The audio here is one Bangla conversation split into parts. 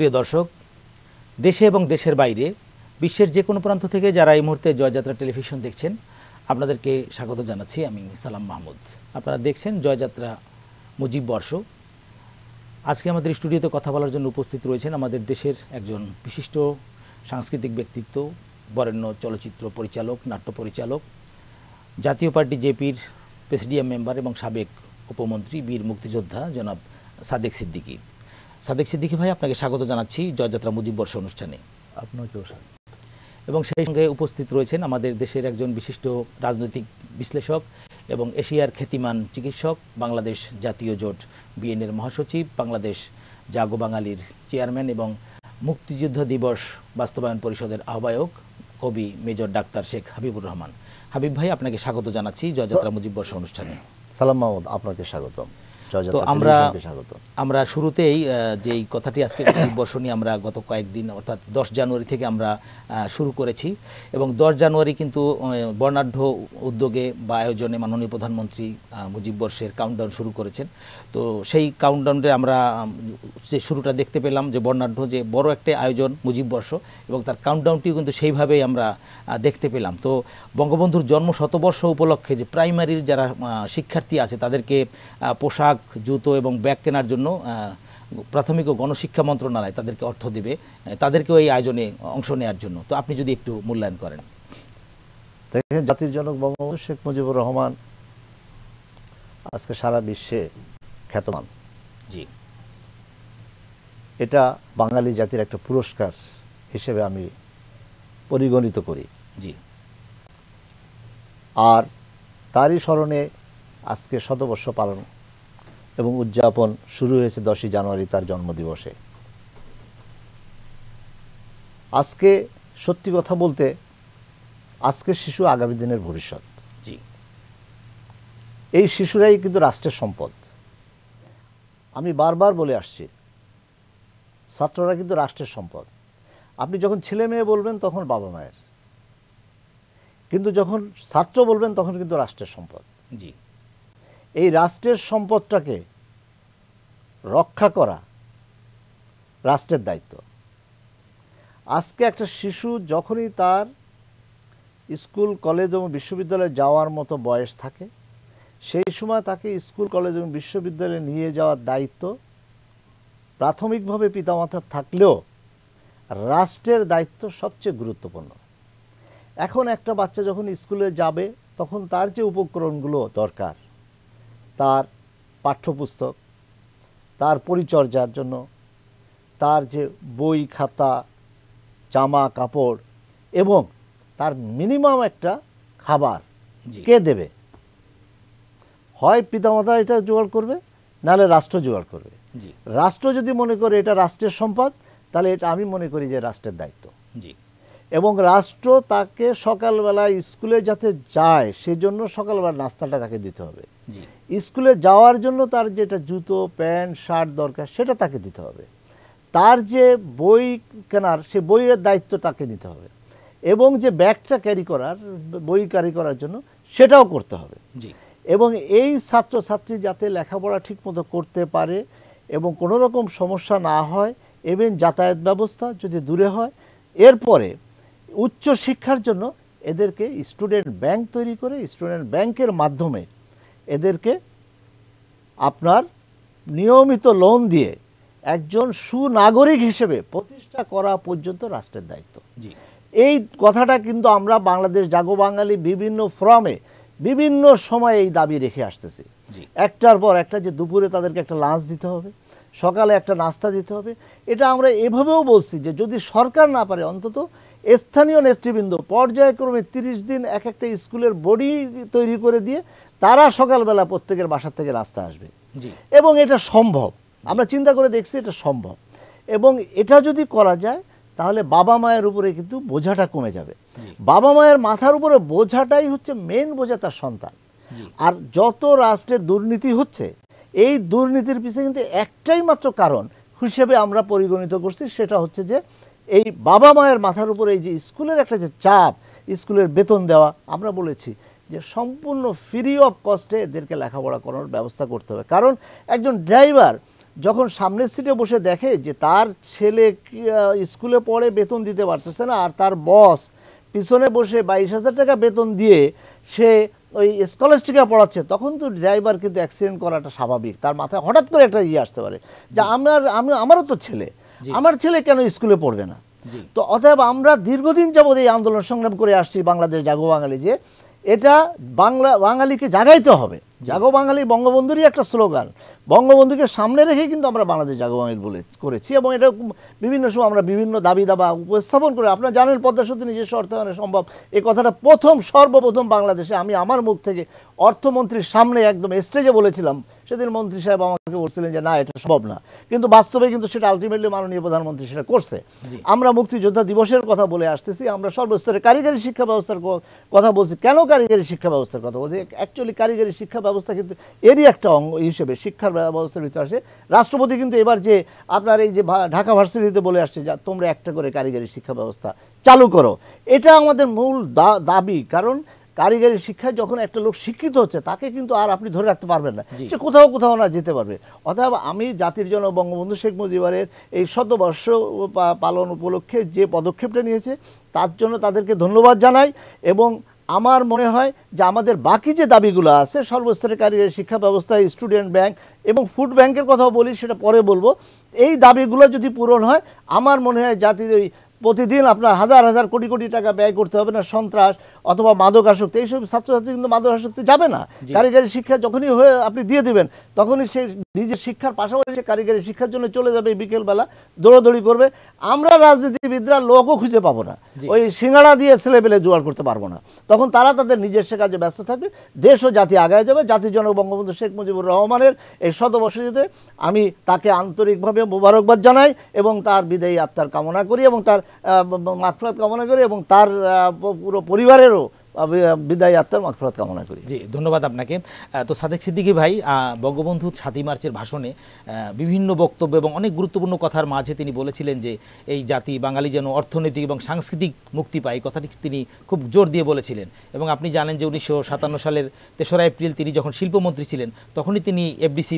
প্রিয় দর্শক দেশে এবং দেশের বাইরে বিশ্বের যে কোনো প্রান্ত থেকে যারা এই মুহূর্তে জয়যাত্রা টেলিভিশন দেখছেন আপনাদেরকে স্বাগত জানাচ্ছি আমি সালাম মাহমুদ আপনারা দেখছেন জয়যাত্রা মুজিব বর্ষ আজকে আমাদের স্টুডিওতে কথা বলার জন্য উপস্থিত রয়েছেন আমাদের দেশের একজন বিশিষ্ট সাংস্কৃতিক ব্যক্তিত্ব বরেণ্য চলচ্চিত্র পরিচালক নাট্য পরিচালক জাতীয় পার্টি জেপির প্রেসিডিয়াম মেম্বার এবং সাবেক উপমন্ত্রী বীর মুক্তিযোদ্ধা জনাব সাদেক সিদ্দিকী সাদেক সিদ্দিকী ভাই আপনাকে স্বাগত জানাচ্ছি জয়যাত্রা মুজিব বর্ষ অনুষ্ঠানে আপনাকেও এবং সেই সঙ্গে উপস্থিত রয়েছেন আমাদের দেশের একজন বিশিষ্ট রাজনৈতিক বিশ্লেষক এবং এশিয়ার খ্যাতিমান চিকিৎসক বাংলাদেশ জাতীয় জোট বিএনএর মহাসচিব বাংলাদেশ জাগো বাঙালির চেয়ারম্যান এবং মুক্তিযুদ্ধ দিবস বাস্তবায়ন পরিষদের আহ্বায়ক কবি মেজর ডাক্তার শেখ হাবিবুর রহমান হাবিব ভাই আপনাকে স্বাগত জানাচ্ছি জয়যাত্রা মুজিব বর্ষ অনুষ্ঠানে সালাম মাহমুদ আপনাকে স্বাগতম তো আমরা আমরা শুরুতেই যেই কথাটি আজকে বর্ষ নিয়ে আমরা গত কয়েকদিন অর্থাৎ দশ জানুয়ারি থেকে আমরা শুরু করেছি এবং দশ জানুয়ারি কিন্তু বর্ণাঢ্য উদ্যোগে বা আয়োজনে মাননীয় প্রধানমন্ত্রী মুজিব বর্ষের কাউন্টডাউন শুরু করেছেন তো সেই কাউন্টডাউনে আমরা যে শুরুটা দেখতে পেলাম যে বর্ণাঢ্য যে বড় একটা আয়োজন মুজিব বর্ষ এবং তার কাউন্টডাউনটিও কিন্তু সেইভাবেই আমরা দেখতে পেলাম তো বঙ্গবন্ধুর জন্ম শতবর্ষ উপলক্ষে যে প্রাইমারির যারা শিক্ষার্থী আছে তাদেরকে পোশাক পোশাক জুতো এবং ব্যাগ কেনার জন্য প্রাথমিক ও গণশিক্ষা মন্ত্রণালয় তাদেরকে অর্থ দেবে তাদেরকেও এই আয়োজনে অংশ নেওয়ার জন্য তো আপনি যদি একটু মূল্যায়ন করেন দেখেন জাতির জনক বঙ্গবন্ধু শেখ মুজিবুর রহমান আজকে সারা বিশ্বে খ্যাতমান জি এটা বাঙালি জাতির একটা পুরস্কার হিসেবে আমি পরিগণিত করি জি আর তারই স্মরণে আজকে শতবর্ষ পালন এবং উদযাপন শুরু হয়েছে দশই জানুয়ারি তার জন্মদিবসে আজকে সত্যি কথা বলতে আজকের শিশু আগামী দিনের ভবিষ্যৎ জি এই শিশুরাই কিন্তু রাষ্ট্রের সম্পদ আমি বারবার বলে আসছি ছাত্ররা কিন্তু রাষ্ট্রের সম্পদ আপনি যখন ছেলে মেয়ে বলবেন তখন বাবা মায়ের কিন্তু যখন ছাত্র বলবেন তখন কিন্তু রাষ্ট্রের সম্পদ জি এই রাষ্ট্রের সম্পদটাকে রক্ষা করা রাষ্ট্রের দায়িত্ব আজকে একটা শিশু যখনই তার স্কুল কলেজ এবং বিশ্ববিদ্যালয়ে যাওয়ার মতো বয়স থাকে সেই সময় তাকে স্কুল কলেজ এবং বিশ্ববিদ্যালয়ে নিয়ে যাওয়ার দায়িত্ব প্রাথমিকভাবে পিতামাতার থাকলেও রাষ্ট্রের দায়িত্ব সবচেয়ে গুরুত্বপূর্ণ এখন একটা বাচ্চা যখন স্কুলে যাবে তখন তার যে উপকরণগুলো দরকার তার পাঠ্যপুস্তক তার পরিচর্যার জন্য তার যে বই খাতা জামা কাপড় এবং তার মিনিমাম একটা খাবার কে দেবে হয় পিতামাতা এটা জোগাড় করবে নাহলে রাষ্ট্র জোগাড় করবে রাষ্ট্র যদি মনে করে এটা রাষ্ট্রের সম্পদ তাহলে এটা আমি মনে করি যে রাষ্ট্রের দায়িত্ব এবং রাষ্ট্র তাকে সকালবেলা স্কুলে যাতে যায় সেজন্য সকালবেলা নাস্তাটা তাকে দিতে হবে স্কুলে যাওয়ার জন্য তার যেটা জুতো প্যান্ট শার্ট দরকার সেটা তাকে দিতে হবে তার যে বই কেনার সে বইয়ের দায়িত্ব তাকে নিতে হবে এবং যে ব্যাগটা ক্যারি করার বই ক্যারি করার জন্য সেটাও করতে হবে এবং এই ছাত্রছাত্রী যাতে লেখাপড়া ঠিকমতো করতে পারে এবং কোনো রকম সমস্যা না হয় এভেন যাতায়াত ব্যবস্থা যদি দূরে হয় এরপরে উচ্চ শিক্ষার জন্য এদেরকে স্টুডেন্ট ব্যাংক তৈরি করে স্টুডেন্ট ব্যাংকের মাধ্যমে এদেরকে আপনার নিয়মিত লোন দিয়ে একজন সুনাগরিক হিসেবে প্রতিষ্ঠা করা পর্যন্ত রাষ্ট্রের দায়িত্ব এই কথাটা কিন্তু আমরা বাংলাদেশ জাগো বাঙালি বিভিন্ন ফর্মে বিভিন্ন সময়ে এই দাবি রেখে আসতেছি একটার পর একটা যে দুপুরে তাদেরকে একটা লাঞ্চ দিতে হবে সকালে একটা নাস্তা দিতে হবে এটা আমরা এভাবেও বলছি যে যদি সরকার না পারে অন্তত স্থানীয় নেতৃবৃন্দ পর্যায়ক্রমে তিরিশ দিন এক একটা স্কুলের বডি তৈরি করে দিয়ে তারা সকালবেলা প্রত্যেকের বাসার থেকে রাস্তা আসবে এবং এটা সম্ভব আমরা চিন্তা করে দেখছি এটা সম্ভব এবং এটা যদি করা যায় তাহলে বাবা মায়ের উপরে কিন্তু বোঝাটা কমে যাবে বাবা মায়ের মাথার উপরে বোঝাটাই হচ্ছে মেন বোঝা তার সন্তান আর যত রাষ্ট্রের দুর্নীতি হচ্ছে এই দুর্নীতির পিছনে কিন্তু একটাই মাত্র কারণ হিসেবে আমরা পরিগণিত করছি সেটা হচ্ছে যে এই বাবা মায়ের মাথার উপরে এই যে স্কুলের একটা যে চাপ স্কুলের বেতন দেওয়া আমরা বলেছি যে সম্পূর্ণ ফ্রি অফ কস্টে এদেরকে লেখাপড়া করানোর ব্যবস্থা করতে হবে কারণ একজন ড্রাইভার যখন সামনের সিটে বসে দেখে যে তার ছেলে স্কুলে পড়ে বেতন দিতে পারতেছে না আর তার বস পিছনে বসে বাইশ হাজার টাকা বেতন দিয়ে সে ওই স্কলারশিপে পড়াচ্ছে তখন তো ড্রাইভার কিন্তু অ্যাক্সিডেন্ট করাটা স্বাভাবিক তার মাথায় হঠাৎ করে একটা ইয়ে আসতে পারে যে আমার আমি আমারও তো ছেলে আমার ছেলে কেন স্কুলে পড়বে না তো অতএব আমরা দীর্ঘদিন যাবৎ এই আন্দোলন সংগ্রাম করে আসছি বাংলাদেশ জাগো বাঙালি যে এটা বাংলা বাঙালিকে জাগাইতে হবে জাগো বাঙালি বঙ্গবন্ধুরই একটা স্লোগান বঙ্গবন্ধুকে সামনে রেখেই কিন্তু আমরা বাংলাদেশ জাগো বাঙালি বলে করেছি এবং এটা বিভিন্ন সময় আমরা বিভিন্ন দাবি দাবা উপস্থাপন করে আপনার জানেন পদ্মা সত্যি নিজস্ব অর্থায়নে সম্ভব এই কথাটা প্রথম সর্বপ্রথম বাংলাদেশে আমি আমার মুখ থেকে অর্থমন্ত্রীর সামনে একদম স্টেজে বলেছিলাম সেদিন মন্ত্রী সাহেব আমাকে বলছিলেন যে না এটা সম্ভব না কিন্তু বাস্তবে কিন্তু সেটা আলটিমেটলি মাননীয় প্রধানমন্ত্রী সেটা করছে আমরা মুক্তিযোদ্ধা দিবসের কথা বলে আসতেছি আমরা সর্বস্তরে কারিগরি শিক্ষা ব্যবস্থার কথা বলছি কেন কারিগরি শিক্ষা ব্যবস্থার কথা বলছি অ্যাকচুয়ালি কারিগরি শিক্ষা ব্যবস্থা কিন্তু এরই একটা অঙ্গ হিসেবে শিক্ষার ব্যবস্থার ভিতরে আসে রাষ্ট্রপতি কিন্তু এবার যে আপনার এই যে ঢাকা ভার্সিটিতে বলে আসছে যে তোমরা একটা করে কারিগরি শিক্ষা ব্যবস্থা চালু করো এটা আমাদের মূল দাবি কারণ কারিগরি শিক্ষায় যখন একটা লোক শিক্ষিত হচ্ছে তাকে কিন্তু আর আপনি ধরে রাখতে পারবেন না সে কোথাও কোথাও না যেতে পারবে অতএব আমি জাতির জন্য বঙ্গবন্ধু শেখ মুজিবারের এই শতবর্ষ পালন উপলক্ষে যে পদক্ষেপটা নিয়েছে তার জন্য তাদেরকে ধন্যবাদ জানাই এবং আমার মনে হয় যে আমাদের বাকি যে দাবিগুলো আছে সর্বস্তরের কারিগরি শিক্ষা ব্যবস্থায় স্টুডেন্ট ব্যাংক এবং ফুড ব্যাংকের কথাও বলি সেটা পরে বলবো এই দাবিগুলো যদি পূরণ হয় আমার মনে হয় জাতির ওই প্রতিদিন আপনার হাজার হাজার কোটি কোটি টাকা ব্যয় করতে হবে না সন্ত্রাস অথবা মাদক আসক্তি এইসব ছাত্রছাত্রী কিন্তু মাদক আসক্তি যাবে না কারিগরি শিক্ষা যখনই হয়ে আপনি দিয়ে দিবেন তখনই সে নিজের শিক্ষার পাশাপাশি সে কারিগরি শিক্ষার জন্য চলে যাবে বিকেলবেলা দৌড়াদৌড়ি করবে আমরা রাজনীতিবিদরা লোকও খুঁজে পাবো না ওই সিঙ্গাড়া দিয়ে ছেলেবেলে জোগাড় করতে পারবো না তখন তারা তাদের নিজের সে কাজে ব্যস্ত থাকবে দেশ ও জাতি আগায় যাবে জাতির জনক বঙ্গবন্ধু শেখ মুজিবুর রহমানের এই শতবর্ষীতে আমি তাকে আন্তরিকভাবে মোবারকবাদ জানাই এবং তার বিদায়ী আত্মার কামনা করি এবং তার মাফরাত কামনা করি এবং তার পুরো পরিবারেরও বিদায় আত্মার মাকফরাত কামনা করি জি ধন্যবাদ আপনাকে তো সাদেক সিদ্দিকী ভাই বঙ্গবন্ধু সাতই মার্চের ভাষণে বিভিন্ন বক্তব্য এবং অনেক গুরুত্বপূর্ণ কথার মাঝে তিনি বলেছিলেন যে এই জাতি বাঙালি যেন অর্থনৈতিক এবং সাংস্কৃতিক মুক্তি পায় এই কথাটি তিনি খুব জোর দিয়ে বলেছিলেন এবং আপনি জানেন যে উনিশশো সাতান্ন সালের তেসরা এপ্রিল তিনি যখন শিল্পমন্ত্রী ছিলেন তখনই তিনি এফডিসি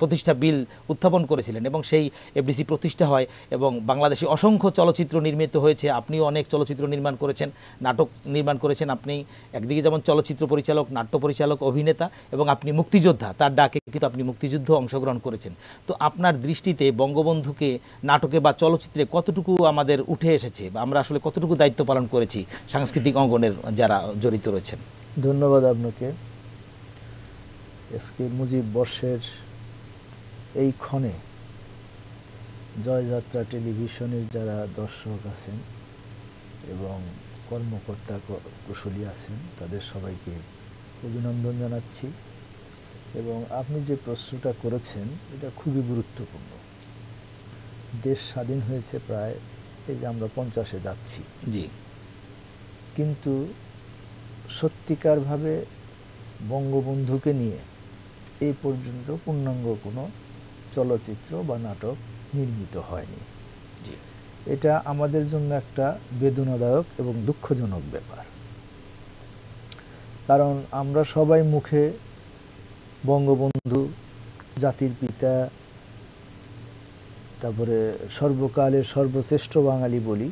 প্রতিষ্ঠা বিল উত্থাপন করেছিলেন এবং সেই এফডিসি প্রতিষ্ঠা হয় এবং বাংলাদেশে অসংখ্য চলচ্চিত্র নির্মিত হয়েছে আপনিও অনেক চলচ্চিত্র নির্মাণ করেছেন নাটক নির্মাণ করেছেন করেছেন আপনি একদিকে যেমন চলচ্চিত্র পরিচালক নাট্য পরিচালক অভিনেতা এবং আপনি মুক্তিযোদ্ধা তার ডাকে কিন্তু আপনি মুক্তিযুদ্ধ অংশগ্রহণ করেছেন তো আপনার দৃষ্টিতে বঙ্গবন্ধুকে নাটকে বা চলচ্চিত্রে কতটুকু আমাদের উঠে এসেছে বা আমরা আসলে কতটুকু দায়িত্ব পালন করেছি সাংস্কৃতিক অঙ্গনের যারা জড়িত রয়েছেন ধন্যবাদ আপনাকে এসকে মুজিব বর্ষের এই ক্ষণে জয়যাত্রা টেলিভিশনের যারা দর্শক আছেন এবং কর্মকর্তা কুশলী আছেন তাদের সবাইকে অভিনন্দন জানাচ্ছি এবং আপনি যে প্রশ্নটা করেছেন এটা খুবই গুরুত্বপূর্ণ দেশ স্বাধীন হয়েছে প্রায় এই যে আমরা পঞ্চাশে যাচ্ছি জি কিন্তু সত্যিকারভাবে বঙ্গবন্ধুকে নিয়ে এই পর্যন্ত পূর্ণাঙ্গ কোনো চলচ্চিত্র বা নাটক নির্মিত হয়নি এটা আমাদের জন্য একটা বেদনাদায়ক এবং দুঃখজনক ব্যাপার কারণ আমরা সবাই মুখে বঙ্গবন্ধু জাতির পিতা তারপরে সর্বকালে সর্বশ্রেষ্ঠ বাঙালি বলি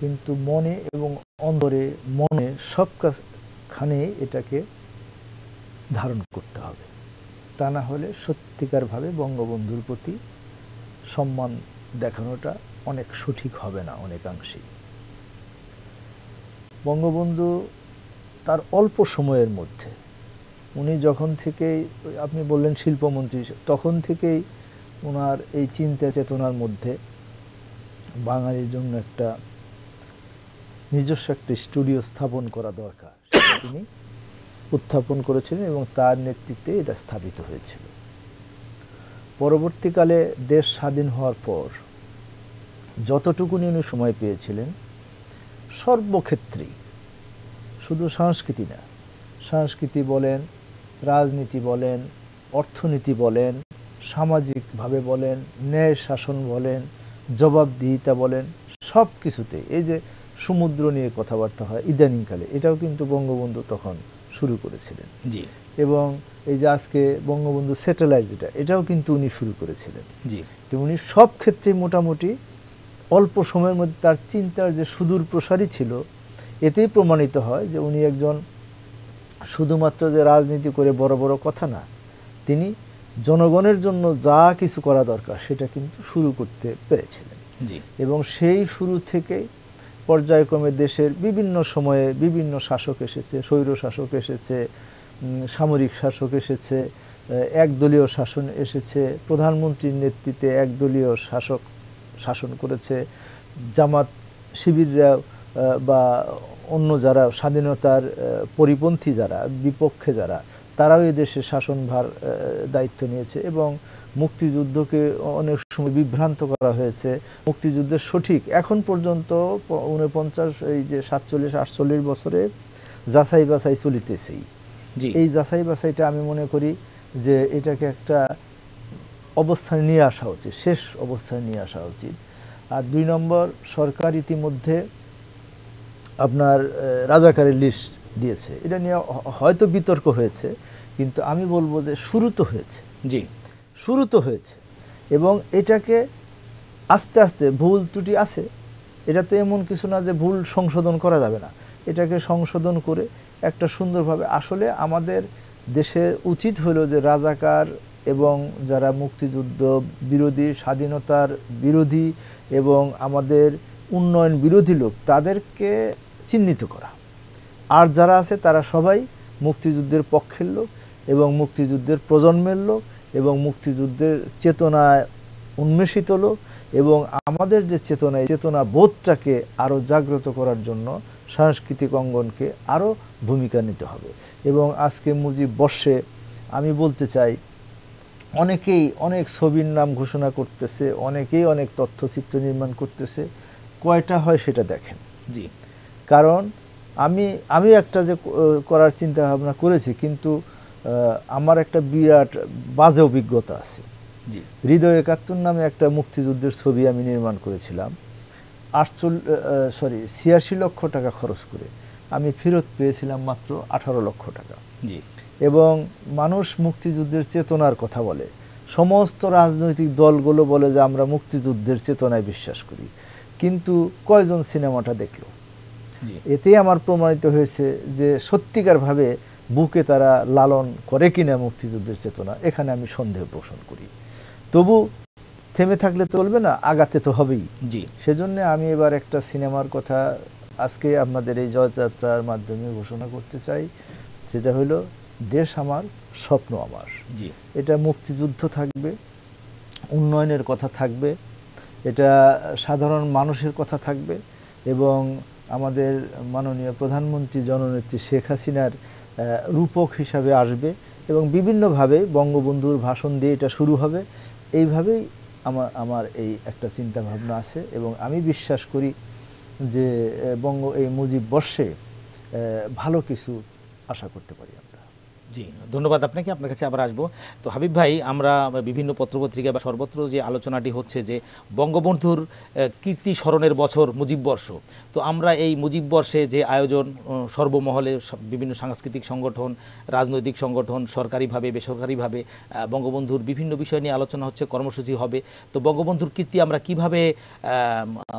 কিন্তু মনে এবং অন্তরে মনে সব সবখানে এটাকে ধারণ করতে হবে তা না হলে সত্যিকারভাবে বঙ্গবন্ধুর প্রতি সম্মান দেখানোটা অনেক সঠিক হবে না অনেকাংশেই বঙ্গবন্ধু তার অল্প সময়ের মধ্যে উনি যখন থেকেই আপনি বললেন শিল্পমন্ত্রী তখন থেকেই ওনার এই চিন্তা চেতনার মধ্যে বাঙালির জন্য একটা নিজস্ব একটা স্টুডিও স্থাপন করা দরকার তিনি উত্থাপন করেছিলেন এবং তার নেতৃত্বে এটা স্থাপিত হয়েছিল পরবর্তীকালে দেশ স্বাধীন হওয়ার পর যতটুকুনি উনি সময় পেয়েছিলেন সর্বক্ষেত্রেই শুধু সংস্কৃতি না সংস্কৃতি বলেন রাজনীতি বলেন অর্থনীতি বলেন সামাজিকভাবে বলেন ন্যায় শাসন বলেন জবাবদিহিতা বলেন সব কিছুতে এই যে সমুদ্র নিয়ে কথাবার্তা হয় ইদানিংকালে এটাও কিন্তু বঙ্গবন্ধু তখন শুরু করেছিলেন জি এবং এই যে আজকে বঙ্গবন্ধু স্যাটেলাইট যেটা এটাও কিন্তু উনি শুরু করেছিলেন জি উনি সব ক্ষেত্রে মোটামুটি অল্প সময়ের মধ্যে তার চিন্তার যে সুদূর প্রসারী ছিল এতেই প্রমাণিত হয় যে উনি একজন শুধুমাত্র যে রাজনীতি করে বড় বড় কথা না তিনি জনগণের জন্য যা কিছু করা দরকার সেটা কিন্তু শুরু করতে পেরেছিলেন এবং সেই শুরু থেকে পর্যায়ক্রমে দেশের বিভিন্ন সময়ে বিভিন্ন শাসক এসেছে স্বৈর শাসক এসেছে সামরিক শাসক এসেছে একদলীয় শাসন এসেছে প্রধানমন্ত্রীর নেতৃত্বে একদলীয় শাসক শাসন করেছে জামাত শিবিররা বা অন্য যারা স্বাধীনতার পরিপন্থী যারা বিপক্ষে যারা তারাও দেশে শাসনভার দায়িত্ব নিয়েছে এবং মুক্তিযুদ্ধকে অনেক সময় বিভ্রান্ত করা হয়েছে মুক্তিযুদ্ধের সঠিক এখন পর্যন্ত উনপঞ্চাশ এই যে সাতচল্লিশ আটচল্লিশ বছরে যাচাই বাছাই চলিতেছেই এই যাচাই বাছাইটা আমি মনে করি যে এটাকে একটা অবস্থায় নিয়ে আসা উচিত শেষ অবস্থায় নিয়ে আসা উচিত আর দুই নম্বর সরকার ইতিমধ্যে আপনার রাজাকারের লিস্ট দিয়েছে এটা নিয়ে হয়তো বিতর্ক হয়েছে কিন্তু আমি বলবো যে শুরু তো হয়েছে জি শুরু তো হয়েছে এবং এটাকে আস্তে আস্তে ভুল ত্রুটি আছে এটাতে এমন কিছু না যে ভুল সংশোধন করা যাবে না এটাকে সংশোধন করে একটা সুন্দরভাবে আসলে আমাদের দেশে উচিত হলো যে রাজাকার এবং যারা মুক্তিযুদ্ধ বিরোধী স্বাধীনতার বিরোধী এবং আমাদের উন্নয়ন বিরোধী লোক তাদেরকে চিহ্নিত করা আর যারা আছে তারা সবাই মুক্তিযুদ্ধের পক্ষের লোক এবং মুক্তিযুদ্ধের প্রজন্মের লোক এবং মুক্তিযুদ্ধের চেতনায় উন্মেষিত লোক এবং আমাদের যে চেতনা চেতনা বোধটাকে আরও জাগ্রত করার জন্য সাংস্কৃতিক অঙ্গনকে আরও ভূমিকা নিতে হবে এবং আজকে মুজিব বর্ষে আমি বলতে চাই অনেকেই অনেক ছবির নাম ঘোষণা করতেছে অনেকেই অনেক তথ্যচিত্র নির্মাণ করতেছে কয়টা হয় সেটা দেখেন জি কারণ আমি আমি একটা যে করার চিন্তা ভাবনা করেছি কিন্তু আমার একটা বিরাট বাজে অভিজ্ঞতা আছে জি হৃদয় একাত্তর নামে একটা মুক্তিযুদ্ধের ছবি আমি নির্মাণ করেছিলাম আটচল্লিশ সরি ছিয়াশি লক্ষ টাকা খরচ করে আমি ফেরত পেয়েছিলাম মাত্র আঠারো লক্ষ টাকা জি এবং মানুষ মুক্তিযুদ্ধের চেতনার কথা বলে সমস্ত রাজনৈতিক দলগুলো বলে যে আমরা মুক্তিযুদ্ধের চেতনায় বিশ্বাস করি কিন্তু কয়জন সিনেমাটা দেখল এতেই আমার প্রমাণিত হয়েছে যে সত্যিকারভাবে বুকে তারা লালন করে কিনা মুক্তিযুদ্ধের চেতনা এখানে আমি সন্দেহ পোষণ করি তবু থেমে থাকলে চলবে না আগাতে তো হবেই জি সেজন্য আমি এবার একটা সিনেমার কথা আজকে আপনাদের এই জয়যাত্রার মাধ্যমে ঘোষণা করতে চাই সেটা হলো দেশ আমার স্বপ্ন আমার জি এটা মুক্তিযুদ্ধ থাকবে উন্নয়নের কথা থাকবে এটা সাধারণ মানুষের কথা থাকবে এবং আমাদের মাননীয় প্রধানমন্ত্রী জননেত্রী শেখ হাসিনার রূপক হিসাবে আসবে এবং বিভিন্নভাবে বঙ্গবন্ধুর ভাষণ দিয়ে এটা শুরু হবে এইভাবেই আমার আমার এই একটা চিন্তা ভাবনা আছে এবং আমি বিশ্বাস করি যে বঙ্গ এই মুজিব বর্ষে ভালো কিছু আশা করতে পারি আমি জি ধন্যবাদ আপনাকে আপনার কাছে আবার আসবো তো হাবিব ভাই আমরা বিভিন্ন পত্রপত্রিকা বা সর্বত্র যে আলোচনাটি হচ্ছে যে বঙ্গবন্ধুর কীর্তি স্মরণের বছর মুজিববর্ষ তো আমরা এই মুজিববর্ষে যে আয়োজন সর্বমহলে বিভিন্ন সাংস্কৃতিক সংগঠন রাজনৈতিক সংগঠন সরকারিভাবে বেসরকারিভাবে বঙ্গবন্ধুর বিভিন্ন বিষয় নিয়ে আলোচনা হচ্ছে কর্মসূচি হবে তো বঙ্গবন্ধুর কীর্তি আমরা কিভাবে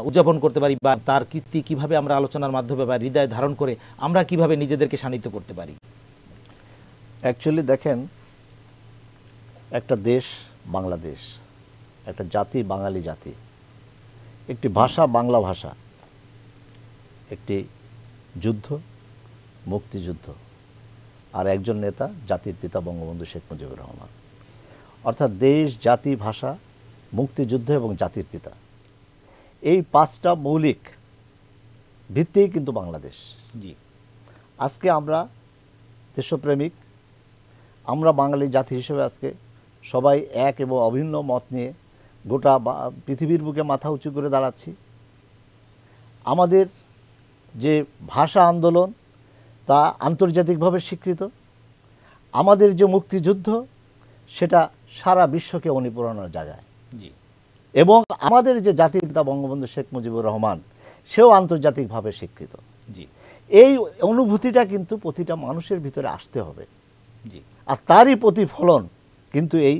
উদযাপন করতে পারি বা তার কীর্তি কিভাবে আমরা আলোচনার মাধ্যমে বা হৃদয় ধারণ করে আমরা কিভাবে নিজেদেরকে শানিত করতে পারি অ্যাকচুয়ালি দেখেন একটা দেশ বাংলাদেশ একটা জাতি বাঙালি জাতি একটি ভাষা বাংলা ভাষা একটি যুদ্ধ মুক্তিযুদ্ধ আর একজন নেতা জাতির পিতা বঙ্গবন্ধু শেখ মুজিবুর রহমান অর্থাৎ দেশ জাতি ভাষা মুক্তিযুদ্ধ এবং জাতির পিতা এই পাঁচটা মৌলিক ভিত্তিই কিন্তু বাংলাদেশ জি আজকে আমরা দেশপ্রেমিক আমরা বাঙালি জাতি হিসেবে আজকে সবাই এক এবং অভিন্ন মত নিয়ে গোটা পৃথিবীর বুকে মাথা উঁচু করে দাঁড়াচ্ছি আমাদের যে ভাষা আন্দোলন তা আন্তর্জাতিকভাবে স্বীকৃত আমাদের যে মুক্তিযুদ্ধ সেটা সারা বিশ্বকে অনুপ্রেরণার জায়গায় জি এবং আমাদের যে জাতির পিতা বঙ্গবন্ধু শেখ মুজিবুর রহমান সেও আন্তর্জাতিকভাবে স্বীকৃত জি এই অনুভূতিটা কিন্তু প্রতিটা মানুষের ভিতরে আসতে হবে জি আর তারই প্রতিফলন কিন্তু এই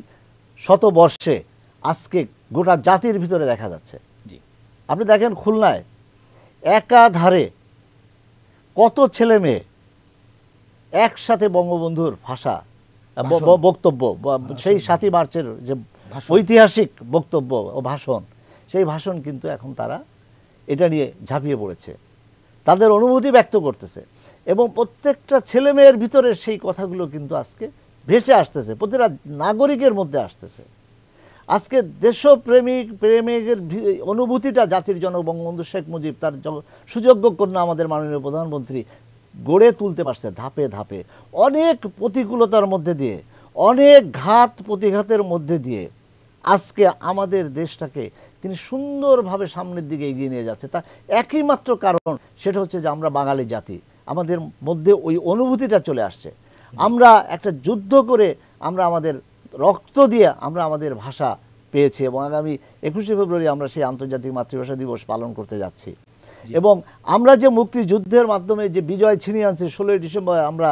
শতবর্ষে আজকে গোটা জাতির ভিতরে দেখা যাচ্ছে আপনি দেখেন খুলনায় একাধারে কত ছেলে মেয়ে একসাথে বঙ্গবন্ধুর ভাষা বক্তব্য সেই সাতই মার্চের যে ঐতিহাসিক বক্তব্য ও ভাষণ সেই ভাষণ কিন্তু এখন তারা এটা নিয়ে ঝাঁপিয়ে পড়েছে তাদের অনুভূতি ব্যক্ত করতেছে এবং প্রত্যেকটা ছেলে মেয়ের ভিতরে সেই কথাগুলো কিন্তু আজকে ভেসে আসতেছে প্রতিটা নাগরিকের মধ্যে আসতেছে আজকে দেশপ্রেমিক প্রেমিকের অনুভূতিটা জাতির জনক বঙ্গবন্ধু শেখ মুজিব তার সুযোগ্য কন্যা আমাদের মাননীয় প্রধানমন্ত্রী গড়ে তুলতে পারছে ধাপে ধাপে অনেক প্রতিকূলতার মধ্যে দিয়ে অনেক ঘাত প্রতিঘাতের মধ্যে দিয়ে আজকে আমাদের দেশটাকে তিনি সুন্দরভাবে সামনের দিকে এগিয়ে নিয়ে যাচ্ছে তা একই মাত্র কারণ সেটা হচ্ছে যে আমরা বাঙালি জাতি আমাদের মধ্যে ওই অনুভূতিটা চলে আসছে আমরা একটা যুদ্ধ করে আমরা আমাদের রক্ত দিয়ে আমরা আমাদের ভাষা পেয়েছি এবং আগামী একুশে ফেব্রুয়ারি আমরা সেই আন্তর্জাতিক মাতৃভাষা দিবস পালন করতে যাচ্ছি এবং আমরা যে মুক্তি যুদ্ধের মাধ্যমে যে বিজয় ছিনিয়ে আনছি ষোলোই ডিসেম্বর আমরা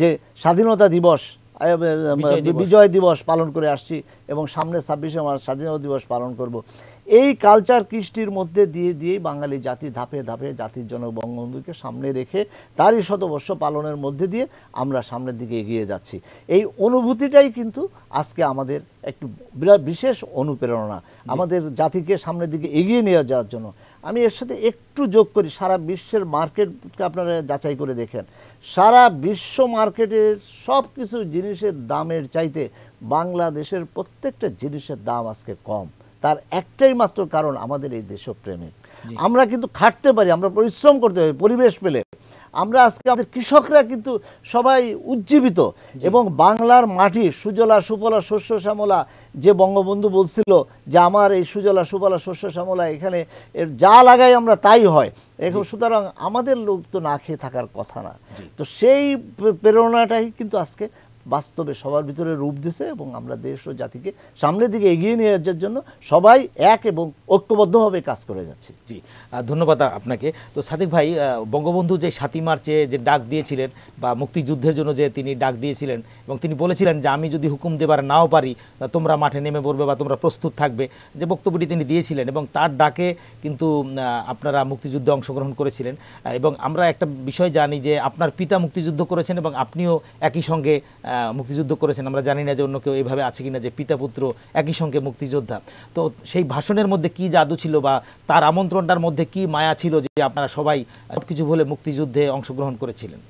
যে স্বাধীনতা দিবস বিজয় দিবস পালন করে আসছি এবং সামনে ছাব্বিশে মার্চ স্বাধীনতা দিবস পালন করব এই কালচার কৃষ্টির মধ্যে দিয়ে দিয়ে বাঙালি জাতি ধাপে ধাপে জাতির জন্য বঙ্গবন্ধুকে সামনে রেখে তারই শতবর্ষ পালনের মধ্যে দিয়ে আমরা সামনের দিকে এগিয়ে যাচ্ছি এই অনুভূতিটাই কিন্তু আজকে আমাদের একটু বিরাট বিশেষ অনুপ্রেরণা আমাদের জাতিকে সামনের দিকে এগিয়ে নিয়ে যাওয়ার জন্য আমি এর সাথে একটু যোগ করি সারা বিশ্বের মার্কেটকে আপনারা যাচাই করে দেখেন সারা বিশ্ব মার্কেটের সব কিছু জিনিসের দামের চাইতে বাংলাদেশের প্রত্যেকটা জিনিসের দাম আজকে কম তার একটাই মাত্র কারণ আমাদের এই দেশপ্রেমিক আমরা কিন্তু খাটতে পারি আমরা পরিশ্রম করতে পারি পরিবেশ পেলে আমরা আজকে আমাদের কৃষকরা কিন্তু সবাই উজ্জীবিত এবং বাংলার মাটি সুজলা সুফলা শস্য শ্যামলা যে বঙ্গবন্ধু বলছিল যে আমার এই সুজলা সুফলা শস্য শ্যামলা এখানে এর যা লাগাই আমরা তাই হয় এখন সুতরাং আমাদের লোক তো না খেয়ে থাকার কথা না তো সেই প্রেরণাটাই কিন্তু আজকে বাস্তবে সবার ভিতরে রূপ দিছে এবং আমরা দেশ ও জাতিকে সামনের দিকে এগিয়ে নিয়ে যাওয়ার জন্য সবাই এক এবং ঐক্যবদ্ধভাবে কাজ করে যাচ্ছে জি ধন্যবাদ আপনাকে তো সাদিক ভাই বঙ্গবন্ধু যে সাতই মার্চে যে ডাক দিয়েছিলেন বা মুক্তিযুদ্ধের জন্য যে তিনি ডাক দিয়েছিলেন এবং তিনি বলেছিলেন যে আমি যদি হুকুম দেবার নাও পারি তোমরা মাঠে নেমে পড়বে বা তোমরা প্রস্তুত থাকবে যে বক্তব্যটি তিনি দিয়েছিলেন এবং তার ডাকে কিন্তু আপনারা মুক্তিযুদ্ধে অংশগ্রহণ করেছিলেন এবং আমরা একটা বিষয় জানি যে আপনার পিতা মুক্তিযুদ্ধ করেছেন এবং আপনিও একই সঙ্গে মুক্তিযুদ্ধ করেছেন আমরা জানি না যে অন্য কেউ এভাবে আছে কিনা যে পিতা পুত্র একই সঙ্গে মুক্তিযোদ্ধা তো সেই ভাষণের মধ্যে কি জাদু ছিল বা তার আমন্ত্রণটার মধ্যে কি মায়া ছিল যে আপনারা সবাই কিছু বলে মুক্তিযুদ্ধে অংশগ্রহণ করেছিলেন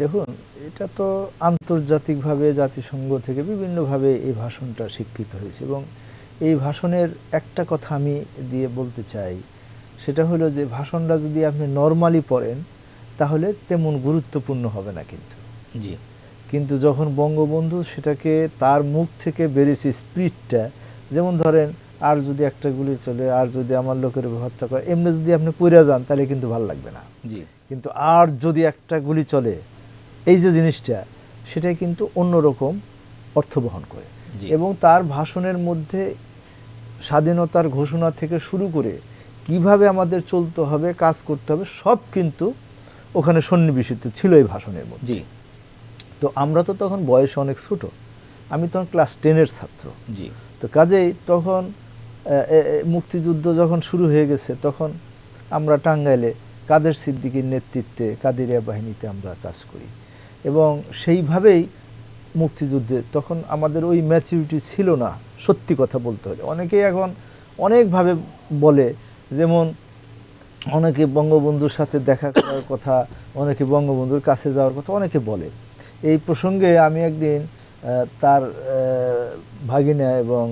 দেখুন এটা তো আন্তর্জাতিকভাবে জাতিসংঘ থেকে বিভিন্নভাবে এই ভাষণটা স্বীকৃত হয়েছে এবং এই ভাষণের একটা কথা আমি দিয়ে বলতে চাই সেটা হলো যে ভাষণটা যদি আপনি নর্মালি পড়েন তাহলে তেমন গুরুত্বপূর্ণ হবে না কিন্তু জি কিন্তু যখন বঙ্গবন্ধু সেটাকে তার মুখ থেকে বেরিয়েছে স্পিডটা যেমন ধরেন আর যদি একটা গুলি চলে আর যদি আমার লোকের হত্যা করে এমনি যদি আপনি পড়ে যান তাহলে কিন্তু ভালো লাগবে না জি কিন্তু আর যদি একটা গুলি চলে এই যে জিনিসটা সেটা কিন্তু অন্যরকম অর্থ বহন করে এবং তার ভাষণের মধ্যে স্বাধীনতার ঘোষণা থেকে শুরু করে কিভাবে আমাদের চলতে হবে কাজ করতে হবে সব কিন্তু ওখানে সন্নিবেশিত ছিল এই ভাষণের মধ্যে জি তো আমরা তো তখন বয়সে অনেক ছোট আমি তখন ক্লাস টেনের ছাত্র জি তো কাজেই তখন মুক্তিযুদ্ধ যখন শুরু হয়ে গেছে তখন আমরা টাঙ্গাইলে কাদের সিদ্দিকির নেতৃত্বে কাদেরিয়া বাহিনীতে আমরা কাজ করি এবং সেইভাবেই মুক্তিযুদ্ধে তখন আমাদের ওই ম্যাচিউরিটি ছিল না সত্যি কথা বলতে হলে অনেকেই এখন অনেকভাবে বলে যেমন অনেকে বঙ্গবন্ধুর সাথে দেখা করার কথা অনেকে বঙ্গবন্ধুর কাছে যাওয়ার কথা অনেকে বলে এই প্রসঙ্গে আমি একদিন তার ভাগিনা এবং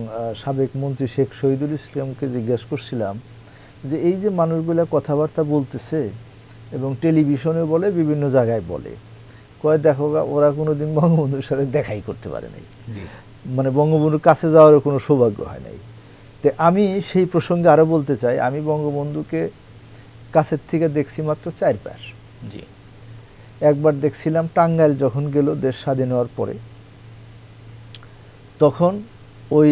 সাবেক মন্ত্রী শেখ শহীদুল ইসলামকে জিজ্ঞাসা করছিলাম যে এই যে মানুষগুলা কথাবার্তা বলতেছে এবং টেলিভিশনে বলে বিভিন্ন জায়গায় বলে কয় দেখো ওরা কোনো দিন বঙ্গবন্ধুর সাথে দেখাই করতে পারে নাই মানে বঙ্গবন্ধুর কাছে যাওয়ারও কোনো সৌভাগ্য হয় নাই তো আমি সেই প্রসঙ্গে আরও বলতে চাই আমি বঙ্গবন্ধুকে কাছের থেকে দেখছি মাত্র চার পাশ জি একবার দেখছিলাম টাঙ্গাইল যখন গেল দেশ স্বাধীন হওয়ার পরে তখন ওই